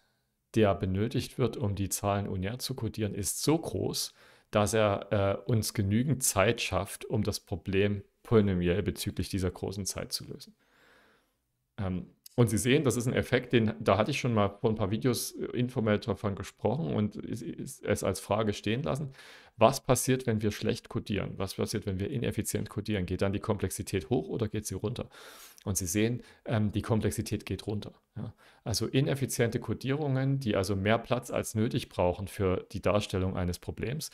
der benötigt wird, um die Zahlen unär zu codieren, ist so groß, dass er äh, uns genügend Zeit schafft, um das Problem polynomiell bezüglich dieser großen Zeit zu lösen. Ähm, und Sie sehen, das ist ein Effekt, den, da hatte ich schon mal vor ein paar Videos äh, informell davon gesprochen und es als Frage stehen lassen. Was passiert, wenn wir schlecht codieren? Was passiert, wenn wir ineffizient codieren? Geht dann die Komplexität hoch oder geht sie runter? Und Sie sehen, ähm, die Komplexität geht runter. Ja. Also ineffiziente Codierungen, die also mehr Platz als nötig brauchen für die Darstellung eines Problems,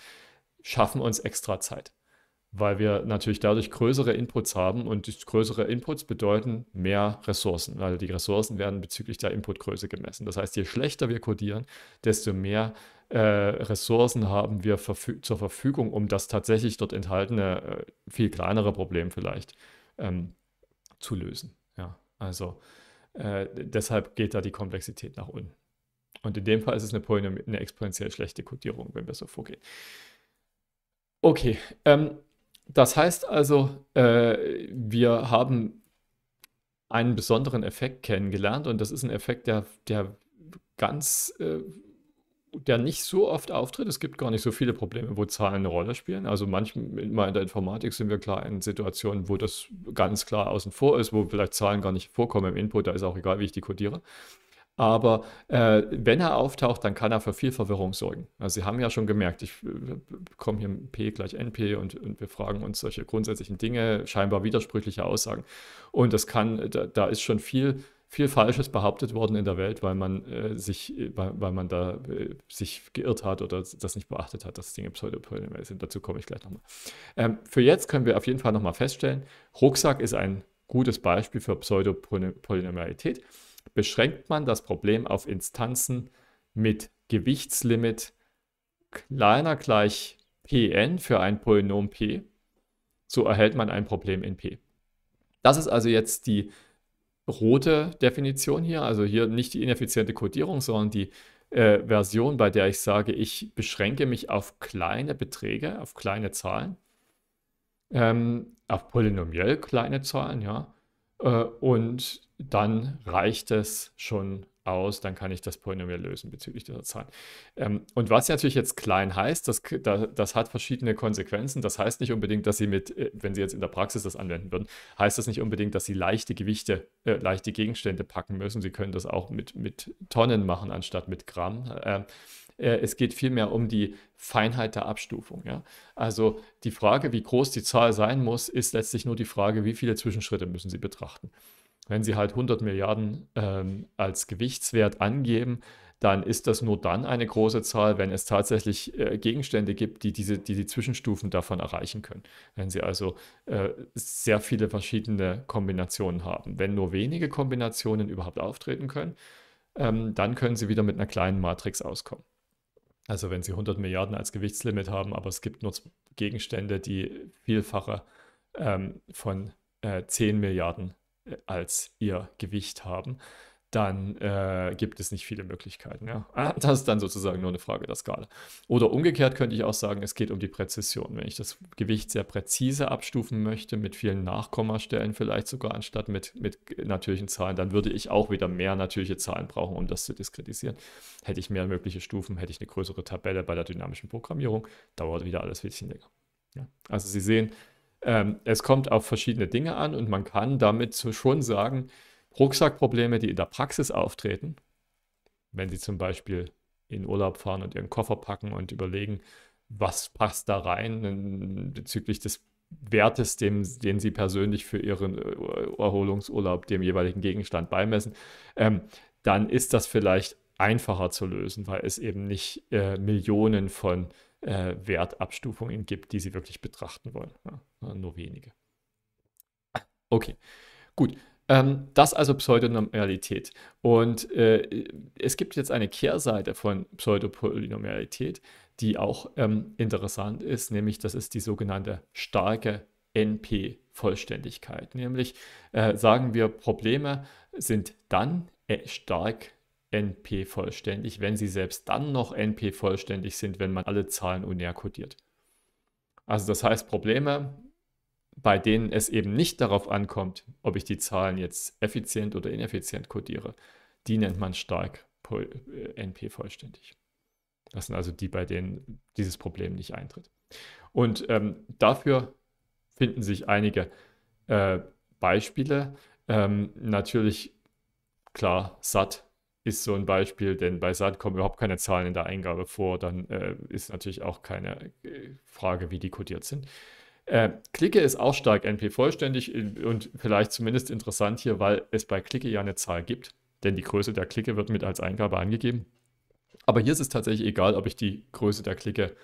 schaffen uns extra Zeit weil wir natürlich dadurch größere Inputs haben und größere Inputs bedeuten mehr Ressourcen, weil also die Ressourcen werden bezüglich der Inputgröße gemessen. Das heißt, je schlechter wir codieren, desto mehr äh, Ressourcen haben wir verfü zur Verfügung, um das tatsächlich dort enthaltene, äh, viel kleinere Problem vielleicht ähm, zu lösen. Ja, also äh, deshalb geht da die Komplexität nach unten. Und in dem Fall ist es eine, eine exponentiell schlechte Codierung, wenn wir so vorgehen. Okay, ähm, das heißt also, äh, wir haben einen besonderen Effekt kennengelernt und das ist ein Effekt, der, der ganz, äh, der nicht so oft auftritt. Es gibt gar nicht so viele Probleme, wo Zahlen eine Rolle spielen. Also manchmal in der Informatik sind wir klar in Situationen, wo das ganz klar außen vor ist, wo vielleicht Zahlen gar nicht vorkommen im Input, da ist auch egal, wie ich die codiere. Aber äh, wenn er auftaucht, dann kann er für viel Verwirrung sorgen. Also Sie haben ja schon gemerkt, ich äh, komme hier P gleich NP und, und, wir fragen uns solche grundsätzlichen Dinge, scheinbar widersprüchliche Aussagen. Und das kann, da, da ist schon viel viel Falsches behauptet worden in der Welt, weil man äh, sich, äh, weil, weil, man da äh, sich geirrt hat oder das nicht beachtet hat, dass Dinge Pseudopolymere sind. Dazu komme ich gleich nochmal. Ähm, für jetzt können wir auf jeden Fall nochmal feststellen, Rucksack ist ein gutes Beispiel für Pseudopolymerität beschränkt man das Problem auf Instanzen mit Gewichtslimit kleiner gleich pn für ein Polynom p, so erhält man ein Problem in p. Das ist also jetzt die rote Definition hier, also hier nicht die ineffiziente Codierung, sondern die äh, Version, bei der ich sage, ich beschränke mich auf kleine Beträge, auf kleine Zahlen, ähm, auf polynomiell kleine Zahlen, ja, äh, und dann reicht es schon aus, dann kann ich das Polynomial lösen bezüglich dieser Zahlen. Ähm, und was natürlich jetzt klein heißt, das, das hat verschiedene Konsequenzen. Das heißt nicht unbedingt, dass Sie mit, äh, wenn Sie jetzt in der Praxis das anwenden würden, heißt das nicht unbedingt, dass Sie leichte Gewichte, äh, leichte Gegenstände packen müssen. Sie können das auch mit, mit Tonnen machen anstatt mit Gramm. Ähm, äh, es geht vielmehr um die Feinheit der Abstufung. Ja? Also die Frage, wie groß die Zahl sein muss, ist letztlich nur die Frage, wie viele Zwischenschritte müssen Sie betrachten. Wenn Sie halt 100 Milliarden ähm, als Gewichtswert angeben, dann ist das nur dann eine große Zahl, wenn es tatsächlich äh, Gegenstände gibt, die diese, die, die Zwischenstufen davon erreichen können. Wenn Sie also äh, sehr viele verschiedene Kombinationen haben. Wenn nur wenige Kombinationen überhaupt auftreten können, ähm, dann können Sie wieder mit einer kleinen Matrix auskommen. Also wenn Sie 100 Milliarden als Gewichtslimit haben, aber es gibt nur Gegenstände, die vielfache ähm, von äh, 10 Milliarden äh, als ihr Gewicht haben, dann äh, gibt es nicht viele Möglichkeiten. Ja? Ah, das ist dann sozusagen nur eine Frage der Skala. Oder umgekehrt könnte ich auch sagen, es geht um die Präzision. Wenn ich das Gewicht sehr präzise abstufen möchte, mit vielen Nachkommastellen vielleicht sogar anstatt mit, mit natürlichen Zahlen, dann würde ich auch wieder mehr natürliche Zahlen brauchen, um das zu diskretisieren. Hätte ich mehr mögliche Stufen, hätte ich eine größere Tabelle bei der dynamischen Programmierung, dauert wieder alles ein bisschen länger. Ja? Also Sie sehen, ähm, es kommt auf verschiedene Dinge an und man kann damit schon sagen, Rucksackprobleme, die in der Praxis auftreten, wenn Sie zum Beispiel in Urlaub fahren und Ihren Koffer packen und überlegen, was passt da rein ähm, bezüglich des Wertes, dem, den Sie persönlich für Ihren äh, Erholungsurlaub dem jeweiligen Gegenstand beimessen, ähm, dann ist das vielleicht einfacher zu lösen, weil es eben nicht äh, Millionen von äh, Wertabstufungen gibt, die Sie wirklich betrachten wollen. Ja. Äh, nur wenige. Okay, gut. Ähm, das also Pseudonormalität. Und äh, es gibt jetzt eine Kehrseite von Pseudopolynormalität, die auch ähm, interessant ist, nämlich das ist die sogenannte starke NP-Vollständigkeit. Nämlich äh, sagen wir, Probleme sind dann äh, stark NP-vollständig, wenn sie selbst dann noch NP-vollständig sind, wenn man alle Zahlen unär kodiert. Also das heißt, Probleme bei denen es eben nicht darauf ankommt, ob ich die Zahlen jetzt effizient oder ineffizient codiere, die nennt man stark äh, NP-vollständig. Das sind also die, bei denen dieses Problem nicht eintritt. Und ähm, dafür finden sich einige äh, Beispiele. Ähm, natürlich, klar, SAT ist so ein Beispiel, denn bei SAT kommen überhaupt keine Zahlen in der Eingabe vor. Dann äh, ist natürlich auch keine äh, Frage, wie die codiert sind. Äh, Clique ist auch stark NP-vollständig äh, und vielleicht zumindest interessant hier, weil es bei Clique ja eine Zahl gibt, denn die Größe der Clique wird mit als Eingabe angegeben. Aber hier ist es tatsächlich egal, ob ich die Größe der Clique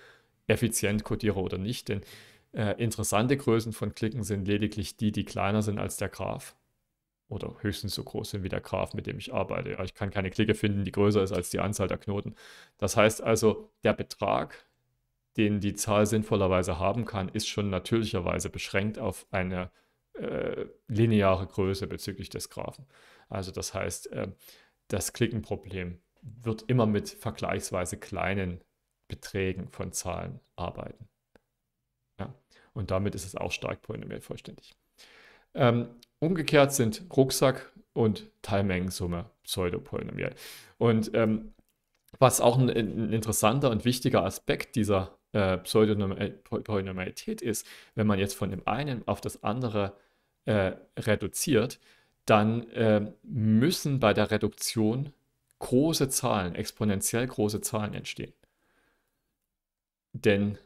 effizient codiere oder nicht, denn äh, interessante Größen von Klicken sind lediglich die, die kleiner sind als der Graph oder höchstens so groß sind wie der Graph, mit dem ich arbeite. Ich kann keine Clique finden, die größer ist als die Anzahl der Knoten. Das heißt also, der Betrag den die Zahl sinnvollerweise haben kann, ist schon natürlicherweise beschränkt auf eine äh, lineare Größe bezüglich des Graphen. Also das heißt, äh, das Klickenproblem wird immer mit vergleichsweise kleinen Beträgen von Zahlen arbeiten. Ja. Und damit ist es auch stark polynomial vollständig. Ähm, umgekehrt sind Rucksack und Teilmengensumme pseudopolynomial. Und ähm, was auch ein, ein, interessanter und wichtiger Aspekt dieser äh, Pseudonymität ist, wenn man jetzt von dem einen auf das andere äh, reduziert, dann äh, müssen bei der Reduktion große Zahlen, exponentiell große Zahlen entstehen. Denn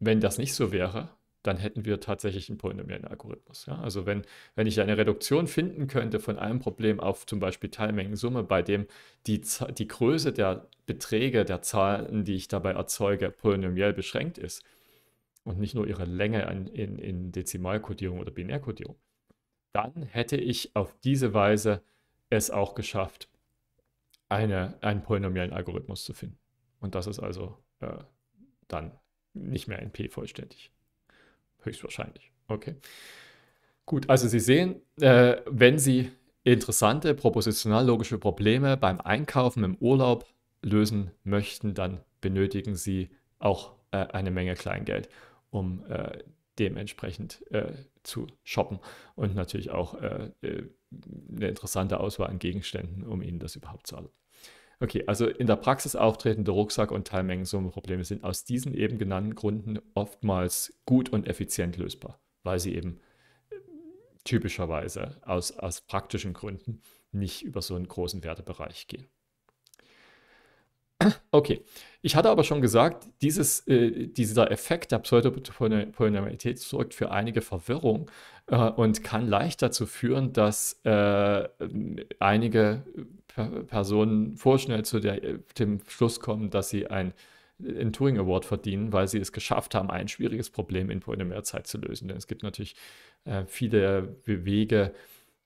wenn das nicht so wäre, dann hätten wir tatsächlich einen polynomiellen Algorithmus. Ja? Also wenn, wenn ich eine Reduktion finden könnte von einem Problem auf zum Beispiel Teilmengensumme, bei dem die, die Größe der Beträge der Zahlen, die ich dabei erzeuge, polynomiell beschränkt ist und nicht nur ihre Länge in, in, in Dezimalkodierung oder Binärkodierung, dann hätte ich auf diese Weise es auch geschafft, eine, einen polynomiellen Algorithmus zu finden. Und das ist also äh, dann nicht mehr NP vollständig. Höchstwahrscheinlich. Okay. Gut, also Sie sehen, äh, wenn Sie interessante propositional-logische Probleme beim Einkaufen im Urlaub lösen möchten, dann benötigen Sie auch äh, eine Menge Kleingeld, um äh, dementsprechend äh, zu shoppen und natürlich auch äh, äh, eine interessante Auswahl an Gegenständen, um Ihnen das überhaupt zu erlauben. Okay, also in der Praxis auftretende Rucksack- und Teilmengensummenprobleme sind aus diesen eben genannten Gründen oftmals gut und effizient lösbar, weil sie eben äh, typischerweise aus, aus praktischen Gründen nicht über so einen großen Wertebereich gehen. *clears throat* Okay, ich hatte aber schon gesagt, dieses, äh, dieser Effekt der Pseudopolynomialität sorgt für einige Verwirrung äh, und kann leicht dazu führen, dass äh, einige Personen vorschnell zu der, dem Schluss kommen, dass sie ein einen Turing Award verdienen, weil sie es geschafft haben, ein schwieriges Problem in mehr Zeit zu lösen. Denn es gibt natürlich äh, viele Wege,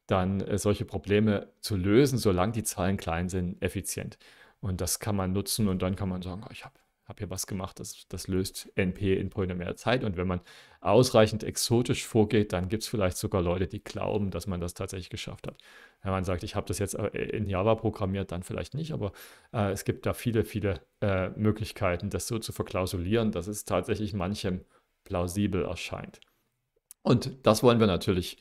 dann äh, solche Probleme zu lösen, solange die Zahlen klein sind, effizient. Und das kann man nutzen und dann kann man sagen, oh, ich habe habe hier was gemacht, das, das löst NP in polynomialer Zeit. Und wenn man ausreichend exotisch vorgeht, dann gibt es vielleicht sogar Leute, die glauben, dass man das tatsächlich geschafft hat. Wenn man sagt, ich habe das jetzt äh, in Java programmiert, dann vielleicht nicht, aber äh, es gibt da viele, viele äh, Möglichkeiten, das so zu verklausulieren, dass es tatsächlich manchem plausibel erscheint. Und das wollen wir natürlich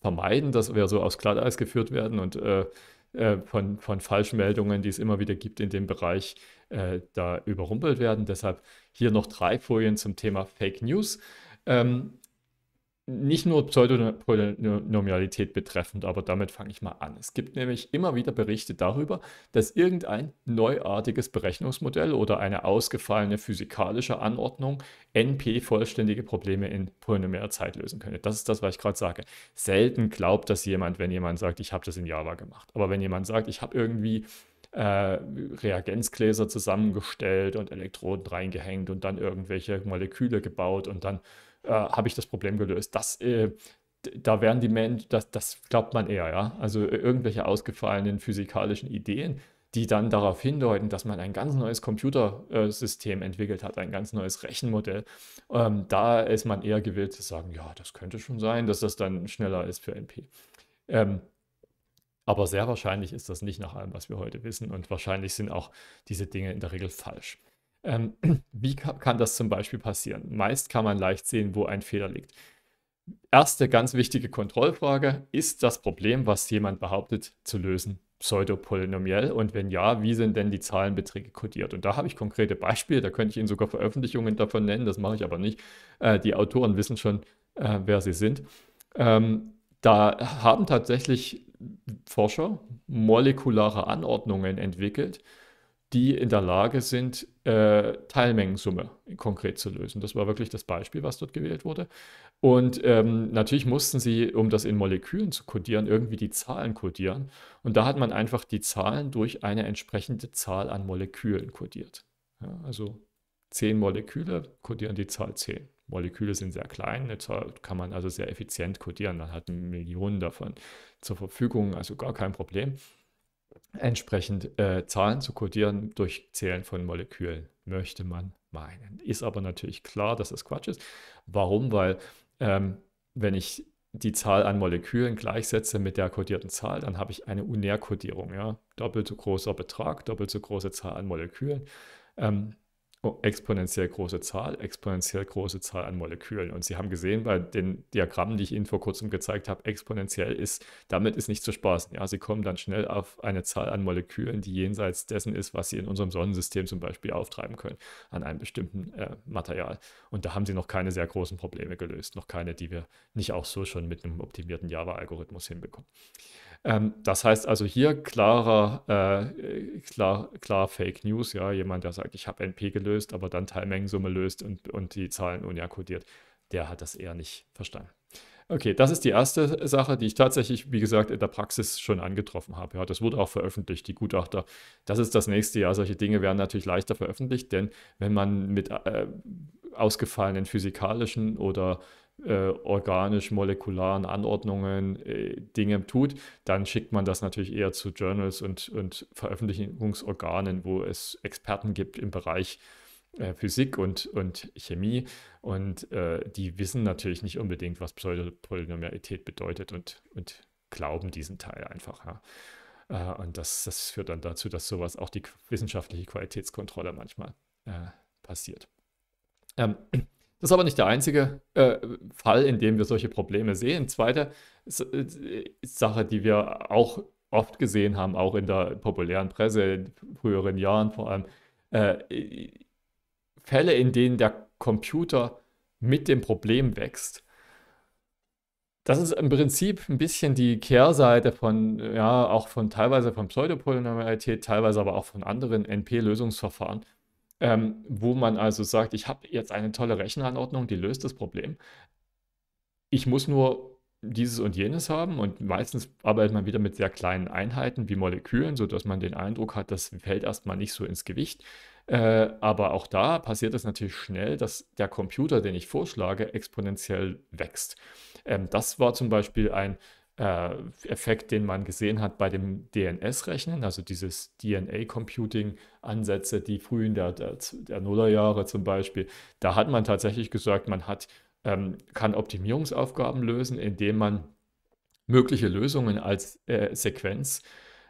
vermeiden, dass wir so aufs Glatteis geführt werden und äh, äh von, von Falschmeldungen, die es immer wieder gibt in dem Bereich, äh, da überrumpelt werden. Deshalb hier noch drei Folien zum Thema Fake News. Ähm, nicht nur Pseudonormalität betreffend, aber damit fange ich mal an. Es gibt nämlich immer wieder Berichte darüber, dass irgendein neuartiges Berechnungsmodell oder eine ausgefallene physikalische Anordnung NP vollständige Probleme in polynomialer Zeit lösen könnte. Das ist das, was ich gerade sage. Selten glaubt das jemand, wenn jemand sagt, ich habe das in Java gemacht. Aber wenn jemand sagt, ich habe irgendwie äh, Reagenzgläser zusammengestellt und Elektroden reingehängt und dann irgendwelche Moleküle gebaut und dann äh, habe ich das Problem gelöst. Das, äh, da werden die Menschen, das, das glaubt man eher, ja. Also äh, irgendwelche ausgefallenen physikalischen Ideen, die dann darauf hindeuten, dass man ein ganz neues Computersystem entwickelt hat, ein ganz neues Rechenmodell. Ähm, da ist man eher gewillt zu sagen, ja, das könnte schon sein, dass das dann schneller ist für NP. Ähm, aber sehr wahrscheinlich ist das nicht nach allem, was wir heute wissen. Und wahrscheinlich sind auch diese Dinge in der Regel falsch. Ähm, *clears throat* wie kann das zum Beispiel passieren? Meist kann man leicht sehen, wo ein Fehler liegt. Erste ganz wichtige Kontrollfrage, ist das Problem, was jemand behauptet, zu lösen, pseudopolynomiell? Und wenn ja, wie sind denn die Zahlenbeträge kodiert? Und da habe ich konkrete Beispiele, da könnte ich Ihnen sogar Veröffentlichungen davon nennen, das mache ich aber nicht. Äh, die Autoren wissen schon, äh, wer sie sind. Ähm, da haben tatsächlich Forscher molekulare Anordnungen entwickelt, die in der Lage sind, äh, Teilmengensumme konkret zu lösen. Das war wirklich das Beispiel, was dort gewählt wurde. Und ähm, natürlich mussten sie, um das in Molekülen zu kodieren, irgendwie die Zahlen kodieren. Und da hat man einfach die Zahlen durch eine entsprechende Zahl an Molekülen kodiert. Ja, also zehn Moleküle kodieren die Zahl 10. Moleküle sind sehr klein, jetzt kann man also sehr effizient codieren. Man hat Millionen davon zur Verfügung, also gar kein Problem. Entsprechend äh, Zahlen zu codieren durch Zählen von Molekülen, möchte man meinen. Ist aber natürlich klar, dass das Quatsch ist. Warum? Weil ähm, wenn ich die Zahl an Molekülen gleichsetze mit der kodierten Zahl, dann habe ich eine Unärkodierung. Ja? Doppelt so großer Betrag, doppelt so große Zahl an Molekülen. Ähm, oh, exponentiell große Zahl, exponentiell große Zahl an Molekülen. Und Sie haben gesehen bei den Diagrammen, die ich Ihnen vor kurzem gezeigt habe, exponentiell ist, damit ist nicht zu spaßen. Ja, Sie kommen dann schnell auf eine Zahl an Molekülen, die jenseits dessen ist, was Sie in unserem Sonnensystem zum Beispiel auftreiben können, an einem bestimmten äh, Material. Und da haben Sie noch keine sehr großen Probleme gelöst, noch keine, die wir nicht auch so schon mit einem optimierten Java-Algorithmus hinbekommen. Ähm, das heißt also hier klarer, äh, klar, klar Fake News, ja, jemand, der sagt, ich habe NP gelöst, aber dann Teilmengensumme löst und, und die Zahlen unerkodiert, der hat das eher nicht verstanden. Okay, das ist die erste Sache, die ich tatsächlich, wie gesagt, in der Praxis schon angetroffen habe. Ja, das wurde auch veröffentlicht, die Gutachter. Das ist das nächste Jahr. Solche Dinge werden natürlich leichter veröffentlicht, denn wenn man mit äh, ausgefallenen physikalischen oder äh, organisch-molekularen Anordnungen äh, Dinge tut, dann schickt man das natürlich eher zu Journals und, und Veröffentlichungsorganen, wo es Experten gibt im Bereich äh, Physik und, und Chemie. Und äh, die wissen natürlich nicht unbedingt, was Pseudopolynomialität bedeutet und, und glauben diesen Teil einfach. Ja. Äh, und das, das, führt dann dazu, dass sowas auch die wissenschaftliche Qualitätskontrolle manchmal äh, passiert. Ähm, das ist aber nicht der einzige äh, Fall, in dem wir solche Probleme sehen. Zweite äh, Sache, die wir auch oft gesehen haben, auch in der populären Presse in früheren Jahren vor allem, äh, Fälle, in denen der Computer mit dem Problem wächst. Das ist im Prinzip ein bisschen die Kehrseite von, ja, auch von teilweise von Pseudopolynomialität, teilweise aber auch von anderen NP-Lösungsverfahren, ähm, wo man also sagt, ich habe jetzt eine tolle Rechenanordnung, die löst das Problem. Ich muss nur dieses und jenes haben und meistens arbeitet man wieder mit sehr kleinen Einheiten wie Molekülen, sodass man den Eindruck hat, das fällt erstmal nicht so ins Gewicht. Äh, aber auch da passiert es natürlich schnell, dass der Computer, den ich vorschlage, exponentiell wächst. Ähm, das war zum Beispiel ein äh, Effekt, den man gesehen hat bei dem DNS-Rechnen, also dieses DNA-Computing-Ansätze, die frühen der, der, der Nullerjahre zum Beispiel, da hat man tatsächlich gesagt, man hat, ähm, kann Optimierungsaufgaben lösen, indem man mögliche Lösungen als äh, Sequenz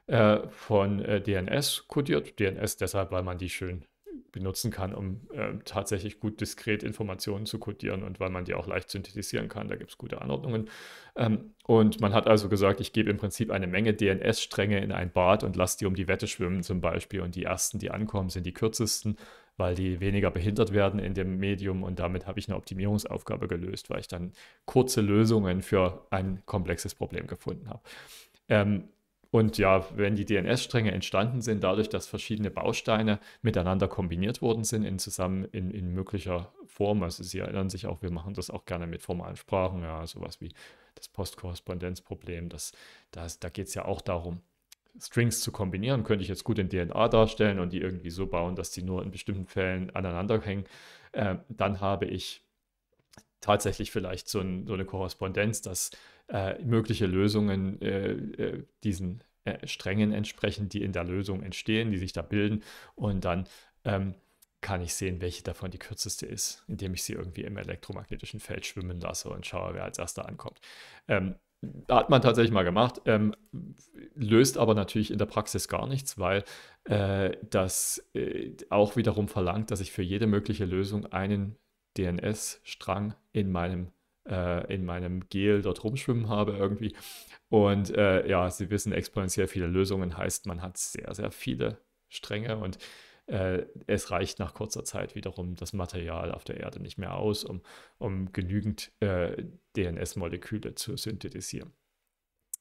äh, von äh, DNS kodiert. DNS deshalb, weil man die schön benutzen kann, um äh, tatsächlich gut diskret Informationen zu codieren und weil man die auch leicht synthetisieren kann. Da gibt es gute Anordnungen. Ähm, und man hat also gesagt, ich gebe im Prinzip eine Menge DNS-Stränge in ein Bad und lasse die um die Wette schwimmen zum Beispiel. Und die ersten, die ankommen, sind die kürzesten, weil die weniger behindert werden in dem Medium. Und damit habe ich eine Optimierungsaufgabe gelöst, weil ich dann kurze Lösungen für ein komplexes Problem gefunden habe. Ähm, und ja, wenn die DNS-Stränge entstanden sind, dadurch, dass verschiedene Bausteine miteinander kombiniert worden sind, in zusammen in, in möglicher Form. Also Sie erinnern sich auch, wir machen das auch gerne mit formalen Sprachen, ja, sowas wie das Postkorrespondenzproblem, das, das, da geht es ja auch darum. Strings zu kombinieren, könnte ich jetzt gut in DNA darstellen und die irgendwie so bauen, dass die nur in bestimmten Fällen aneinander hängen. Äh, dann habe ich tatsächlich vielleicht so, ein, so eine Korrespondenz, dass äh, mögliche Lösungen äh, äh diesen äh, Strängen entsprechen, die in der Lösung entstehen, die sich da bilden. Und dann ähm, kann ich sehen, welche davon die kürzeste ist, indem ich sie irgendwie im elektromagnetischen Feld schwimmen lasse und schaue, wer als erster ankommt. Ähm, hat man tatsächlich mal gemacht, ähm, löst aber natürlich in der Praxis gar nichts, weil äh, das äh, auch wiederum verlangt, dass ich für jede mögliche Lösung einen DNS-Strang in meinem äh, in meinem Gel dort rumschwimmen habe irgendwie. Und äh, ja, Sie wissen, exponentiell viele Lösungen heißt, man hat sehr, sehr viele Stränge und äh, es reicht nach kurzer Zeit wiederum das Material auf der Erde nicht mehr aus, um, um genügend äh, DNS-Moleküle zu synthetisieren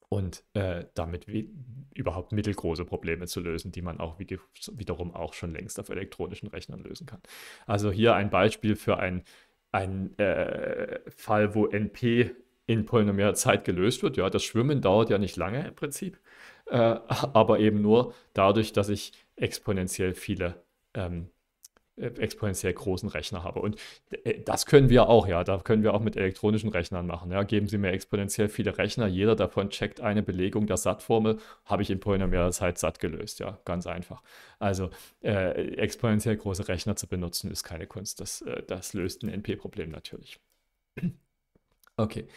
und äh, damit überhaupt mittelgroße Probleme zu lösen, die man auch wiederum auch schon längst auf elektronischen Rechnern lösen kann. Also hier ein Beispiel für ein ein äh, Fall, wo NP in polynomialer Zeit gelöst wird. Ja, das Schwimmen dauert ja nicht lange im Prinzip, äh, aber eben nur dadurch, dass ich exponentiell viele ähm, äh, exponentiell großen Rechner habe. Und äh, das können wir auch, ja, da können wir auch mit elektronischen Rechnern machen. Ja. Geben Sie mir exponentiell viele Rechner, jeder davon checkt eine Belegung der SAT-Formel, habe ich in polynomialer Zeit SAT gelöst, ja, ganz einfach. Also äh, exponentiell große Rechner zu benutzen, ist keine Kunst. Das, äh, das löst ein NP-Problem natürlich. *clears throat* Okay.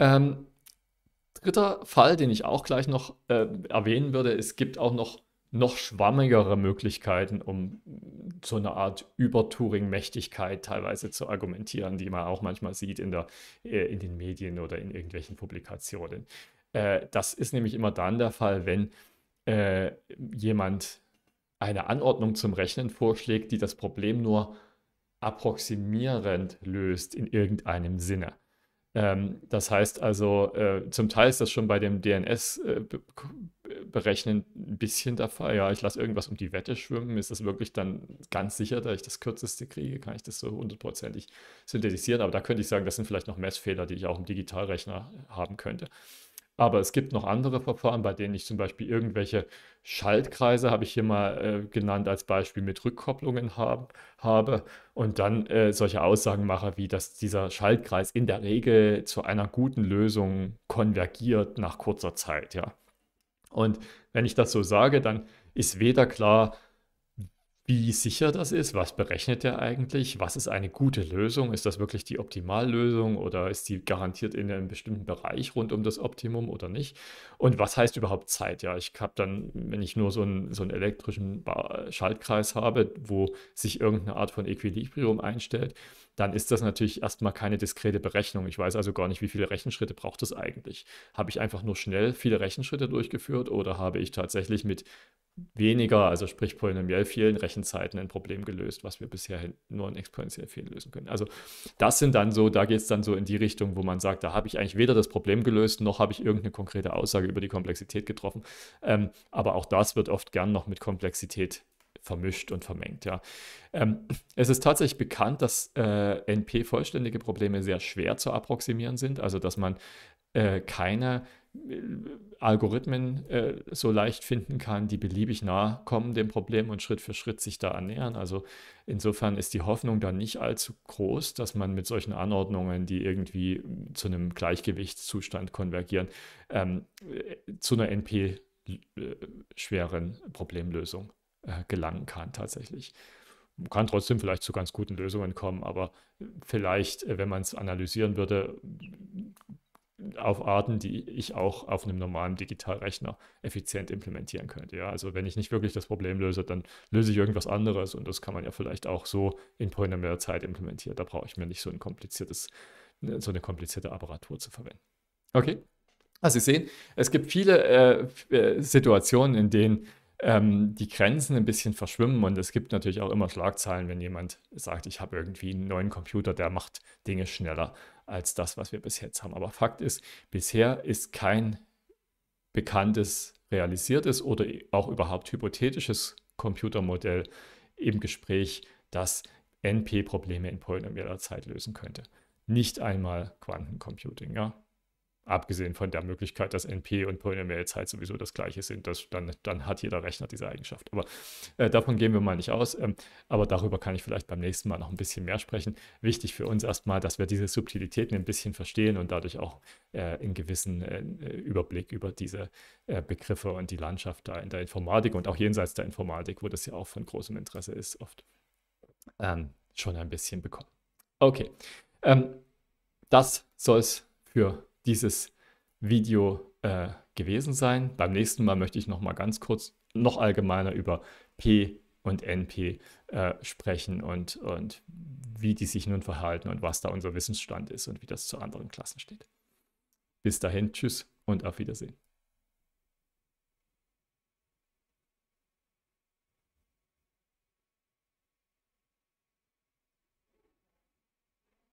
Ähm, dritter Fall, den ich auch gleich noch äh, erwähnen würde, es gibt auch noch noch schwammigere Möglichkeiten, um so eine Art über Übertouring-Mächtigkeit teilweise zu argumentieren, die man auch manchmal sieht in, der, äh, in den Medien oder in irgendwelchen Publikationen. Äh, das ist nämlich immer dann der Fall, wenn äh, jemand eine Anordnung zum Rechnen vorschlägt, die das Problem nur approximierend löst in irgendeinem Sinne ähm, das heißt also, zum Teil ist das schon bei dem DNS berechnen ein bisschen davon, ja, ich lasse irgendwas um die Wette schwimmen, ist das wirklich dann ganz sicher, dass ich das kürzeste kriege, kann ich das so hundertprozentig synthetisieren, aber da könnte ich sagen, das sind vielleicht noch Messfehler, die ich auch im Digitalrechner haben könnte. Aber es gibt noch andere Verfahren, bei denen ich zum Beispiel irgendwelche Schaltkreise, habe ich hier mal äh, genannt als Beispiel, mit Rückkopplungen haben, habe und dann äh, solche Aussagen mache, wie dass dieser Schaltkreis in der Regel zu einer guten Lösung konvergiert nach kurzer Zeit. Ja. Und wenn ich das so sage, dann ist weder klar, wie sicher das ist, was berechnet er eigentlich, was ist eine gute Lösung, ist das wirklich die Optimallösung oder ist die garantiert in einem bestimmten Bereich rund um das Optimum oder nicht und was heißt überhaupt Zeit, ja, ich habe dann, wenn ich nur so einen, so einen elektrischen Schaltkreis habe, wo sich irgendeine Art von Equilibrium einstellt, dann ist das natürlich erstmal keine diskrete Berechnung. Ich weiß also gar nicht, wie viele Rechenschritte braucht es eigentlich. Habe ich einfach nur schnell viele Rechenschritte durchgeführt oder habe ich tatsächlich mit weniger, also sprich polynomiell vielen Rechenzeiten ein Problem gelöst, was wir bisher nur in exponentiell vielen lösen können. Also das sind dann so, da geht es dann so in die Richtung, wo man sagt, da habe ich eigentlich weder das Problem gelöst, noch habe ich irgendeine konkrete Aussage über die Komplexität getroffen. Ähm, aber auch das wird oft gern noch mit Komplexität vermischt und vermengt. Ja. Ähm, es ist tatsächlich bekannt, dass äh, NP-vollständige Probleme sehr schwer zu approximieren sind, also dass man äh, keine äh, Algorithmen äh, so leicht finden kann, die beliebig nah kommen dem Problem und Schritt für Schritt sich da annähern. Also insofern ist die Hoffnung da nicht allzu groß, dass man mit solchen Anordnungen, die irgendwie zu einem Gleichgewichtszustand konvergieren, ähm, äh, zu einer NP-schweren äh, Problemlösung äh, gelangen kann tatsächlich. Man kann trotzdem vielleicht zu ganz guten Lösungen kommen, aber vielleicht, äh, wenn man es analysieren würde, auf Arten, die ich auch auf einem normalen Digitalrechner effizient implementieren könnte. Ja, also wenn ich nicht wirklich das Problem löse, dann löse ich irgendwas anderes und das kann man ja vielleicht auch so in polynomialer Zeit implementieren. Da brauche ich mir nicht so ein kompliziertes, äh, so eine komplizierte Apparatur zu verwenden. Okay. Also Sie sehen, es gibt viele äh, Situationen, in denen ähm, die Grenzen ein bisschen verschwimmen und es gibt natürlich auch immer Schlagzeilen, wenn jemand sagt, ich habe irgendwie einen neuen Computer, der macht Dinge schneller als das, was wir bis jetzt haben. Aber Fakt ist, bisher ist kein bekanntes, realisiertes oder auch überhaupt hypothetisches Computermodell im Gespräch, das NP-Probleme in polynomialer Zeit lösen könnte. Nicht einmal Quantencomputing, ja. Abgesehen von der Möglichkeit, dass NP und Polynomial Zeit sowieso das gleiche sind, das, dann, dann hat jeder Rechner diese Eigenschaft. Aber äh, davon gehen wir mal nicht aus. Ähm, aber darüber kann ich vielleicht beim nächsten Mal noch ein bisschen mehr sprechen. Wichtig für uns erstmal, dass wir diese Subtilitäten ein bisschen verstehen und dadurch auch äh, einen gewissen äh, Überblick über diese äh, Begriffe und die Landschaft da in der Informatik und auch jenseits der Informatik, wo das ja auch von großem Interesse ist, oft ähm, schon ein bisschen bekommen. Okay, ähm, das soll es für dieses Video äh, gewesen sein. Beim nächsten Mal möchte ich noch mal ganz kurz noch allgemeiner über P und NP äh, sprechen und, und wie die sich nun verhalten und was da unser Wissensstand ist und wie das zu anderen Klassen steht. Bis dahin, tschüss und auf Wiedersehen.